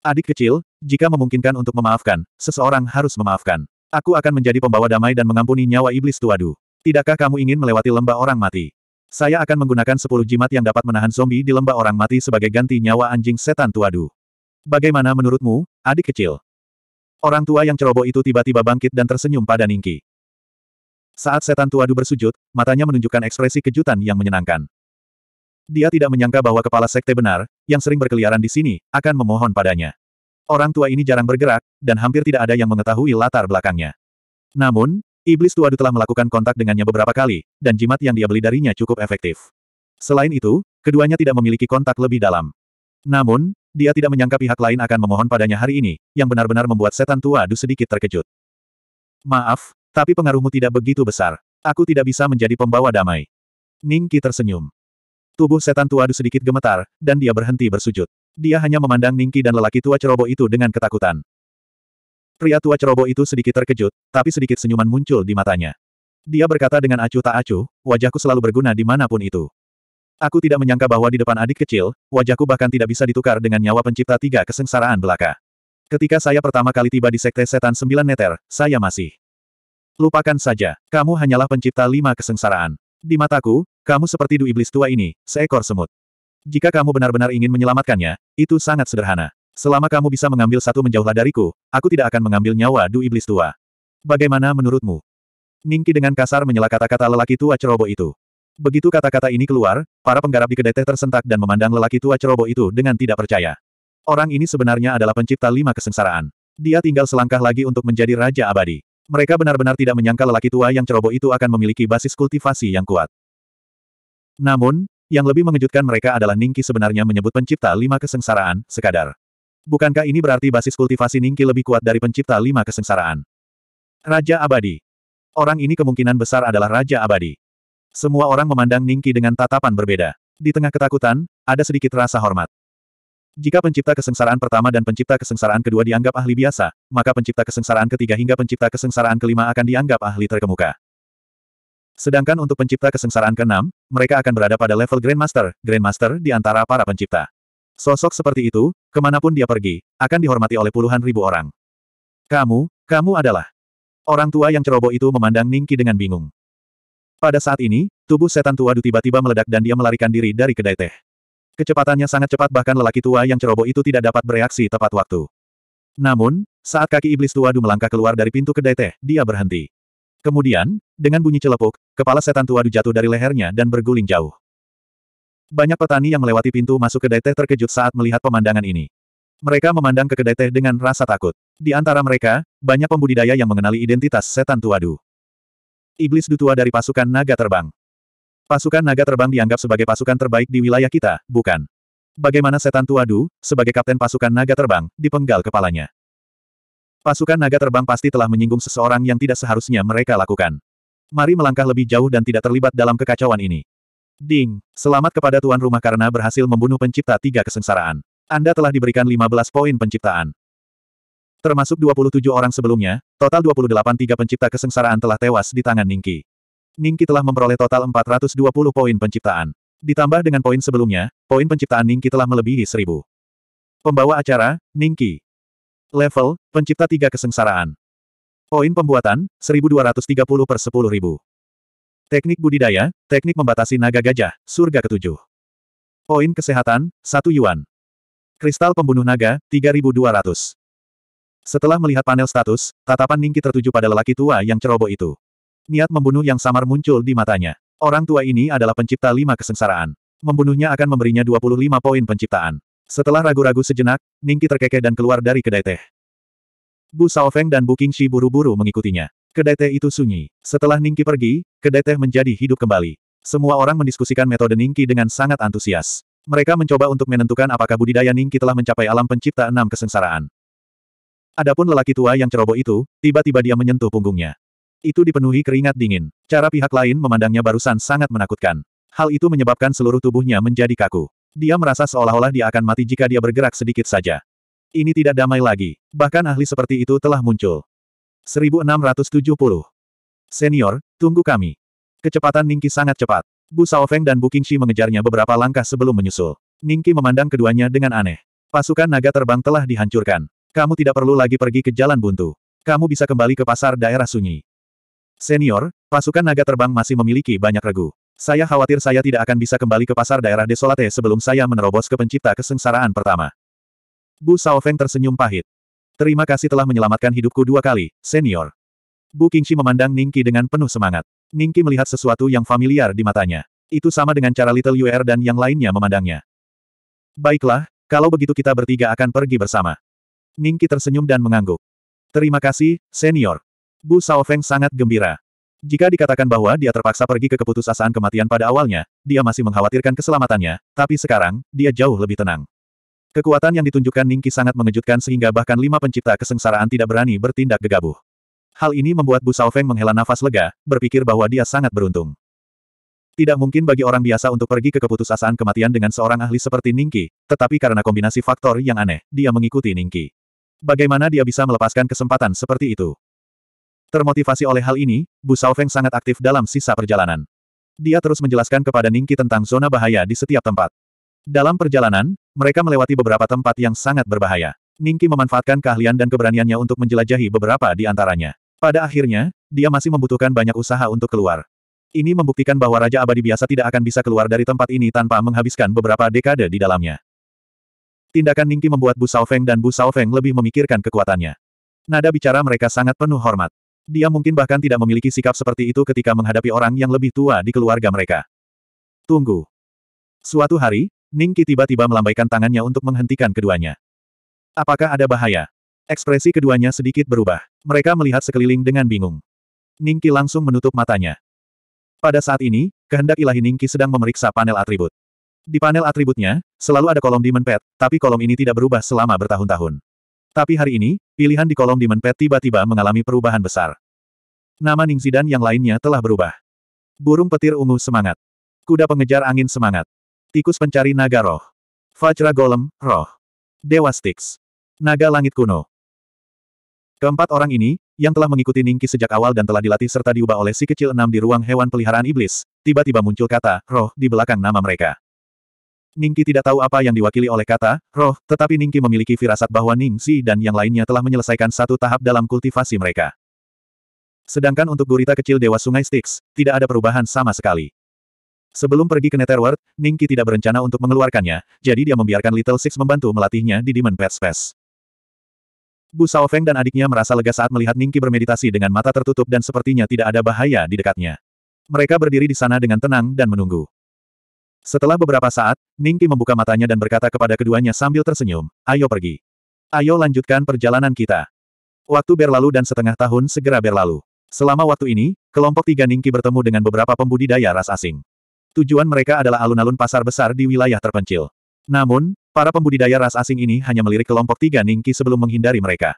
Adik kecil, jika memungkinkan untuk memaafkan, seseorang harus memaafkan. Aku akan menjadi pembawa damai dan mengampuni nyawa iblis tuadu. Tidakkah kamu ingin melewati lembah orang mati? Saya akan menggunakan sepuluh jimat yang dapat menahan zombie di lembah orang mati sebagai ganti nyawa anjing setan tuadu. Bagaimana menurutmu, adik kecil? Orang tua yang ceroboh itu tiba-tiba bangkit dan tersenyum pada Ningki. Saat setan tuadu bersujud, matanya menunjukkan ekspresi kejutan yang menyenangkan. Dia tidak menyangka bahwa kepala sekte benar, yang sering berkeliaran di sini, akan memohon padanya. Orang tua ini jarang bergerak, dan hampir tidak ada yang mengetahui latar belakangnya. Namun, Iblis Tuadu telah melakukan kontak dengannya beberapa kali, dan jimat yang dia beli darinya cukup efektif. Selain itu, keduanya tidak memiliki kontak lebih dalam. Namun, dia tidak menyangka pihak lain akan memohon padanya hari ini, yang benar-benar membuat setan tua Tuadu sedikit terkejut. Maaf, tapi pengaruhmu tidak begitu besar. Aku tidak bisa menjadi pembawa damai. Ningki tersenyum. Tubuh setan tua Tuadu sedikit gemetar, dan dia berhenti bersujud. Dia hanya memandang Ningki dan lelaki tua ceroboh itu dengan ketakutan. Pria tua ceroboh itu sedikit terkejut, tapi sedikit senyuman muncul di matanya. Dia berkata dengan acuh tak acuh, wajahku selalu berguna dimanapun itu. Aku tidak menyangka bahwa di depan adik kecil, wajahku bahkan tidak bisa ditukar dengan nyawa pencipta tiga kesengsaraan belaka. Ketika saya pertama kali tiba di Sekte Setan Sembilan Neter, saya masih. Lupakan saja, kamu hanyalah pencipta lima kesengsaraan. Di mataku, kamu seperti du iblis tua ini, seekor semut. Jika kamu benar-benar ingin menyelamatkannya, itu sangat sederhana. Selama kamu bisa mengambil satu menjauhlah dariku, aku tidak akan mengambil nyawa Du Iblis Tua. Bagaimana menurutmu? Ningki dengan kasar menyela kata-kata lelaki tua ceroboh itu. Begitu kata-kata ini keluar, para penggarap di kedai teh tersentak dan memandang lelaki tua ceroboh itu dengan tidak percaya. Orang ini sebenarnya adalah pencipta lima kesengsaraan. Dia tinggal selangkah lagi untuk menjadi raja abadi. Mereka benar-benar tidak menyangka lelaki tua yang ceroboh itu akan memiliki basis kultivasi yang kuat. Namun, yang lebih mengejutkan mereka adalah Ningki sebenarnya menyebut pencipta lima kesengsaraan, sekadar Bukankah ini berarti basis kultivasi Ningki lebih kuat dari pencipta lima kesengsaraan? Raja Abadi. Orang ini kemungkinan besar adalah Raja Abadi. Semua orang memandang Ningki dengan tatapan berbeda. Di tengah ketakutan, ada sedikit rasa hormat. Jika pencipta kesengsaraan pertama dan pencipta kesengsaraan kedua dianggap ahli biasa, maka pencipta kesengsaraan ketiga hingga pencipta kesengsaraan kelima akan dianggap ahli terkemuka. Sedangkan untuk pencipta kesengsaraan keenam, mereka akan berada pada level Grandmaster, Grandmaster di antara para pencipta. Sosok seperti itu, kemanapun dia pergi, akan dihormati oleh puluhan ribu orang. Kamu, kamu adalah. Orang tua yang ceroboh itu memandang Ningki dengan bingung. Pada saat ini, tubuh setan tua Du tiba-tiba meledak dan dia melarikan diri dari kedai teh. Kecepatannya sangat cepat bahkan lelaki tua yang ceroboh itu tidak dapat bereaksi tepat waktu. Namun, saat kaki iblis tua Du melangkah keluar dari pintu kedai teh, dia berhenti. Kemudian, dengan bunyi celepuk, kepala setan tua Du jatuh dari lehernya dan berguling jauh. Banyak petani yang melewati pintu masuk kedai teh terkejut saat melihat pemandangan ini. Mereka memandang ke kedai teh dengan rasa takut. Di antara mereka, banyak pembudidaya yang mengenali identitas setan tuadu. Iblis dutua dari pasukan naga terbang. Pasukan naga terbang dianggap sebagai pasukan terbaik di wilayah kita, bukan? Bagaimana setan tuadu, sebagai kapten pasukan naga terbang, dipenggal kepalanya. Pasukan naga terbang pasti telah menyinggung seseorang yang tidak seharusnya mereka lakukan. Mari melangkah lebih jauh dan tidak terlibat dalam kekacauan ini. Ding, selamat kepada tuan rumah karena berhasil membunuh pencipta tiga kesengsaraan. Anda telah diberikan 15 poin penciptaan. Termasuk 27 orang sebelumnya, total 28 tiga pencipta kesengsaraan telah tewas di tangan Ningki. Ningki telah memperoleh total 420 poin penciptaan. Ditambah dengan poin sebelumnya, poin penciptaan Ningki telah melebihi seribu. Pembawa acara, Ningki. Level, pencipta tiga kesengsaraan. Poin pembuatan, 1230 per ribu. Teknik budidaya, teknik membatasi naga gajah, surga ketujuh. Poin kesehatan, 1 yuan. Kristal pembunuh naga, 3200. Setelah melihat panel status, tatapan Ningki tertuju pada lelaki tua yang ceroboh itu. Niat membunuh yang samar muncul di matanya. Orang tua ini adalah pencipta lima kesengsaraan. Membunuhnya akan memberinya 25 poin penciptaan. Setelah ragu-ragu sejenak, Ningki terkekeh dan keluar dari kedai teh. Bu Feng dan Bu Qingxi buru-buru mengikutinya. Kedai teh itu sunyi. Setelah Ningki pergi, kedai teh menjadi hidup kembali. Semua orang mendiskusikan metode Ningki dengan sangat antusias. Mereka mencoba untuk menentukan apakah budidaya Ningki telah mencapai alam pencipta enam kesengsaraan. Adapun lelaki tua yang ceroboh itu, tiba-tiba dia menyentuh punggungnya. Itu dipenuhi keringat dingin. Cara pihak lain memandangnya barusan sangat menakutkan. Hal itu menyebabkan seluruh tubuhnya menjadi kaku. Dia merasa seolah-olah dia akan mati jika dia bergerak sedikit saja. Ini tidak damai lagi. Bahkan ahli seperti itu telah muncul. 1670. Senior, tunggu kami. Kecepatan Ningki sangat cepat. Bu Saofeng dan Bu Qingxi mengejarnya beberapa langkah sebelum menyusul. Ningki memandang keduanya dengan aneh. Pasukan naga terbang telah dihancurkan. Kamu tidak perlu lagi pergi ke jalan buntu. Kamu bisa kembali ke pasar daerah sunyi. Senior, pasukan naga terbang masih memiliki banyak regu. Saya khawatir saya tidak akan bisa kembali ke pasar daerah desolate sebelum saya menerobos ke pencipta kesengsaraan pertama. Bu Feng tersenyum pahit. Terima kasih telah menyelamatkan hidupku dua kali, senior. Bu Qingxi memandang Ningki dengan penuh semangat. Ningki melihat sesuatu yang familiar di matanya. Itu sama dengan cara Little Yuer dan yang lainnya memandangnya. Baiklah, kalau begitu kita bertiga akan pergi bersama. Ningki tersenyum dan mengangguk. Terima kasih, senior. Bu Feng sangat gembira. Jika dikatakan bahwa dia terpaksa pergi ke keputusasaan kematian pada awalnya, dia masih mengkhawatirkan keselamatannya, tapi sekarang, dia jauh lebih tenang. Kekuatan yang ditunjukkan Ningki sangat mengejutkan sehingga bahkan lima pencipta kesengsaraan tidak berani bertindak gegabah. Hal ini membuat Bu Saofeng menghela nafas lega, berpikir bahwa dia sangat beruntung. Tidak mungkin bagi orang biasa untuk pergi ke keputusasaan kematian dengan seorang ahli seperti Ningki, tetapi karena kombinasi faktor yang aneh, dia mengikuti Ningki. Bagaimana dia bisa melepaskan kesempatan seperti itu? Termotivasi oleh hal ini, Bu Saofeng sangat aktif dalam sisa perjalanan. Dia terus menjelaskan kepada Ningki tentang zona bahaya di setiap tempat. Dalam perjalanan, mereka melewati beberapa tempat yang sangat berbahaya. Ningki memanfaatkan keahlian dan keberaniannya untuk menjelajahi beberapa di antaranya. Pada akhirnya, dia masih membutuhkan banyak usaha untuk keluar. Ini membuktikan bahwa Raja Abadi biasa tidak akan bisa keluar dari tempat ini tanpa menghabiskan beberapa dekade di dalamnya. Tindakan Ningki membuat Bu Feng dan Bu Feng lebih memikirkan kekuatannya. Nada bicara mereka sangat penuh hormat. Dia mungkin bahkan tidak memiliki sikap seperti itu ketika menghadapi orang yang lebih tua di keluarga mereka. Tunggu. Suatu hari, Ningki tiba-tiba melambaikan tangannya untuk menghentikan keduanya. Apakah ada bahaya? Ekspresi keduanya sedikit berubah. Mereka melihat sekeliling dengan bingung. Ningki langsung menutup matanya. Pada saat ini, kehendak ilahi Ningki sedang memeriksa panel atribut. Di panel atributnya, selalu ada kolom Demon Pet, tapi kolom ini tidak berubah selama bertahun-tahun. Tapi hari ini, pilihan di kolom Demon Pet tiba-tiba mengalami perubahan besar. Nama Ningzi dan yang lainnya telah berubah. Burung petir ungu semangat. Kuda pengejar angin semangat. Tikus pencari naga roh. Fajra Golem, roh. Dewa Styx. Naga langit kuno. Keempat orang ini, yang telah mengikuti Ningki sejak awal dan telah dilatih serta diubah oleh si kecil enam di ruang hewan peliharaan iblis, tiba-tiba muncul kata, roh, di belakang nama mereka. Ningki tidak tahu apa yang diwakili oleh kata, roh, tetapi Ningki memiliki firasat bahwa Ningxi dan yang lainnya telah menyelesaikan satu tahap dalam kultivasi mereka. Sedangkan untuk gurita kecil Dewa Sungai Styx, tidak ada perubahan sama sekali. Sebelum pergi ke Netherworld, Ningki tidak berencana untuk mengeluarkannya, jadi dia membiarkan Little Six membantu melatihnya di Demon Pet Space. Bu Feng dan adiknya merasa lega saat melihat Ningki bermeditasi dengan mata tertutup dan sepertinya tidak ada bahaya di dekatnya. Mereka berdiri di sana dengan tenang dan menunggu. Setelah beberapa saat, Ningki membuka matanya dan berkata kepada keduanya sambil tersenyum, ayo pergi. Ayo lanjutkan perjalanan kita. Waktu berlalu dan setengah tahun segera berlalu. Selama waktu ini, kelompok tiga Ningki bertemu dengan beberapa pembudidaya ras asing. Tujuan mereka adalah alun-alun pasar besar di wilayah terpencil. Namun, para pembudidaya ras asing ini hanya melirik kelompok tiga Ningki sebelum menghindari mereka.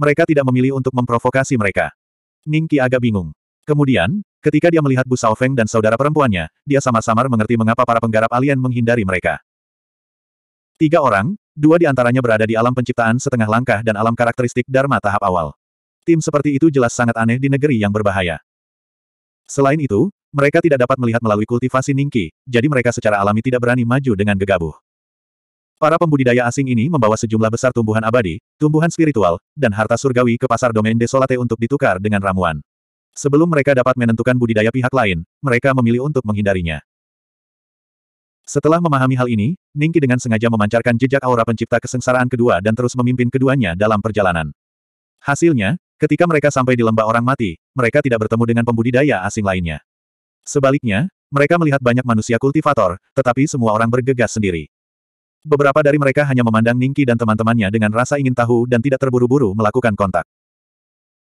Mereka tidak memilih untuk memprovokasi mereka. Ningki agak bingung. Kemudian, ketika dia melihat Bu Saofeng dan saudara perempuannya, dia samar-samar mengerti mengapa para penggarap alien menghindari mereka. Tiga orang, dua di antaranya berada di alam penciptaan setengah langkah dan alam karakteristik Dharma tahap awal. Tim seperti itu jelas sangat aneh di negeri yang berbahaya. Selain itu, mereka tidak dapat melihat melalui kultivasi Ningki, jadi mereka secara alami tidak berani maju dengan gegabah. Para pembudidaya asing ini membawa sejumlah besar tumbuhan abadi, tumbuhan spiritual, dan harta surgawi ke pasar domain desolate untuk ditukar dengan ramuan. Sebelum mereka dapat menentukan budidaya pihak lain, mereka memilih untuk menghindarinya. Setelah memahami hal ini, Ningki dengan sengaja memancarkan jejak aura pencipta kesengsaraan kedua dan terus memimpin keduanya dalam perjalanan. Hasilnya, ketika mereka sampai di lembah orang mati, mereka tidak bertemu dengan pembudidaya asing lainnya. Sebaliknya, mereka melihat banyak manusia kultivator, tetapi semua orang bergegas sendiri. Beberapa dari mereka hanya memandang Ningki dan teman-temannya dengan rasa ingin tahu dan tidak terburu-buru melakukan kontak.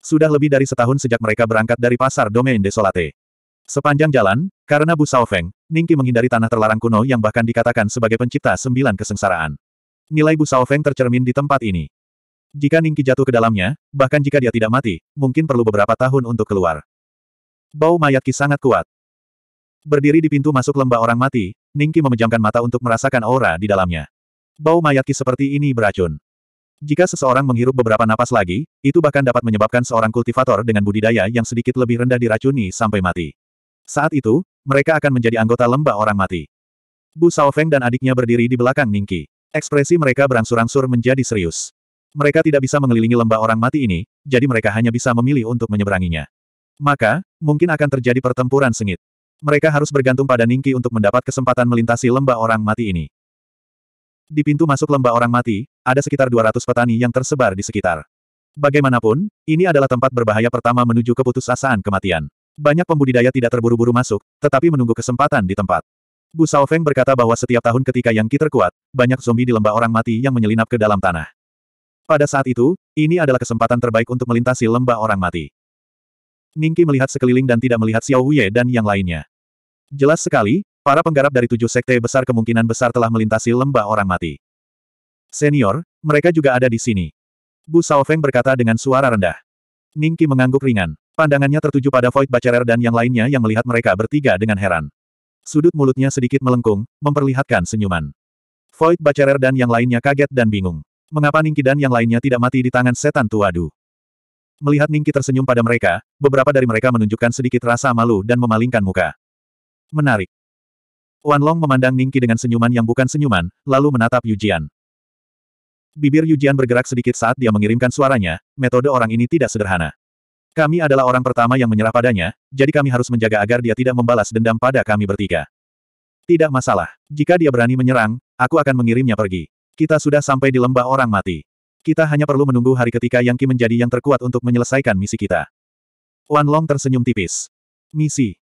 Sudah lebih dari setahun sejak mereka berangkat dari pasar Domain Desolate. Sepanjang jalan, karena Bu Saofeng, Ningki menghindari tanah terlarang kuno yang bahkan dikatakan sebagai pencipta sembilan kesengsaraan. Nilai Bu Saofeng tercermin di tempat ini. Jika Ningki jatuh ke dalamnya, bahkan jika dia tidak mati, mungkin perlu beberapa tahun untuk keluar. Bau mayat Ki sangat kuat. Berdiri di pintu masuk lembah orang mati, Ningki memejamkan mata untuk merasakan aura di dalamnya. Bau mayatki seperti ini beracun. Jika seseorang menghirup beberapa napas lagi, itu bahkan dapat menyebabkan seorang kultivator dengan budidaya yang sedikit lebih rendah diracuni sampai mati. Saat itu, mereka akan menjadi anggota lembah orang mati. Bu Saofeng dan adiknya berdiri di belakang Ningki. Ekspresi mereka berangsur-angsur menjadi serius. Mereka tidak bisa mengelilingi lembah orang mati ini, jadi mereka hanya bisa memilih untuk menyeberanginya. Maka, mungkin akan terjadi pertempuran sengit. Mereka harus bergantung pada Ningki untuk mendapat kesempatan melintasi lembah orang mati ini. Di pintu masuk lembah orang mati, ada sekitar 200 petani yang tersebar di sekitar. Bagaimanapun, ini adalah tempat berbahaya pertama menuju keputusasaan kematian. Banyak pembudidaya tidak terburu-buru masuk, tetapi menunggu kesempatan di tempat. Bu Feng berkata bahwa setiap tahun ketika yang Qi terkuat, banyak zombie di lembah orang mati yang menyelinap ke dalam tanah. Pada saat itu, ini adalah kesempatan terbaik untuk melintasi lembah orang mati. Ningki melihat sekeliling dan tidak melihat Xiao Huye dan yang lainnya. Jelas sekali, para penggarap dari tujuh sekte besar kemungkinan besar telah melintasi lembah orang mati. Senior, mereka juga ada di sini. Bu Saofeng berkata dengan suara rendah. Ningki mengangguk ringan. Pandangannya tertuju pada Void Bacherer dan yang lainnya yang melihat mereka bertiga dengan heran. Sudut mulutnya sedikit melengkung, memperlihatkan senyuman. Void Bacherer dan yang lainnya kaget dan bingung. Mengapa Ningki dan yang lainnya tidak mati di tangan setan tua Du? Melihat Ningki tersenyum pada mereka, beberapa dari mereka menunjukkan sedikit rasa malu dan memalingkan muka. Menarik. Wan Long memandang Ningki dengan senyuman yang bukan senyuman, lalu menatap Yu Jian. Bibir Yu Jian bergerak sedikit saat dia mengirimkan suaranya, metode orang ini tidak sederhana. Kami adalah orang pertama yang menyerah padanya, jadi kami harus menjaga agar dia tidak membalas dendam pada kami bertiga. Tidak masalah. Jika dia berani menyerang, aku akan mengirimnya pergi. Kita sudah sampai di lembah orang mati. Kita hanya perlu menunggu hari ketika Yang Qi menjadi yang terkuat untuk menyelesaikan misi kita. Wan Long tersenyum tipis. Misi.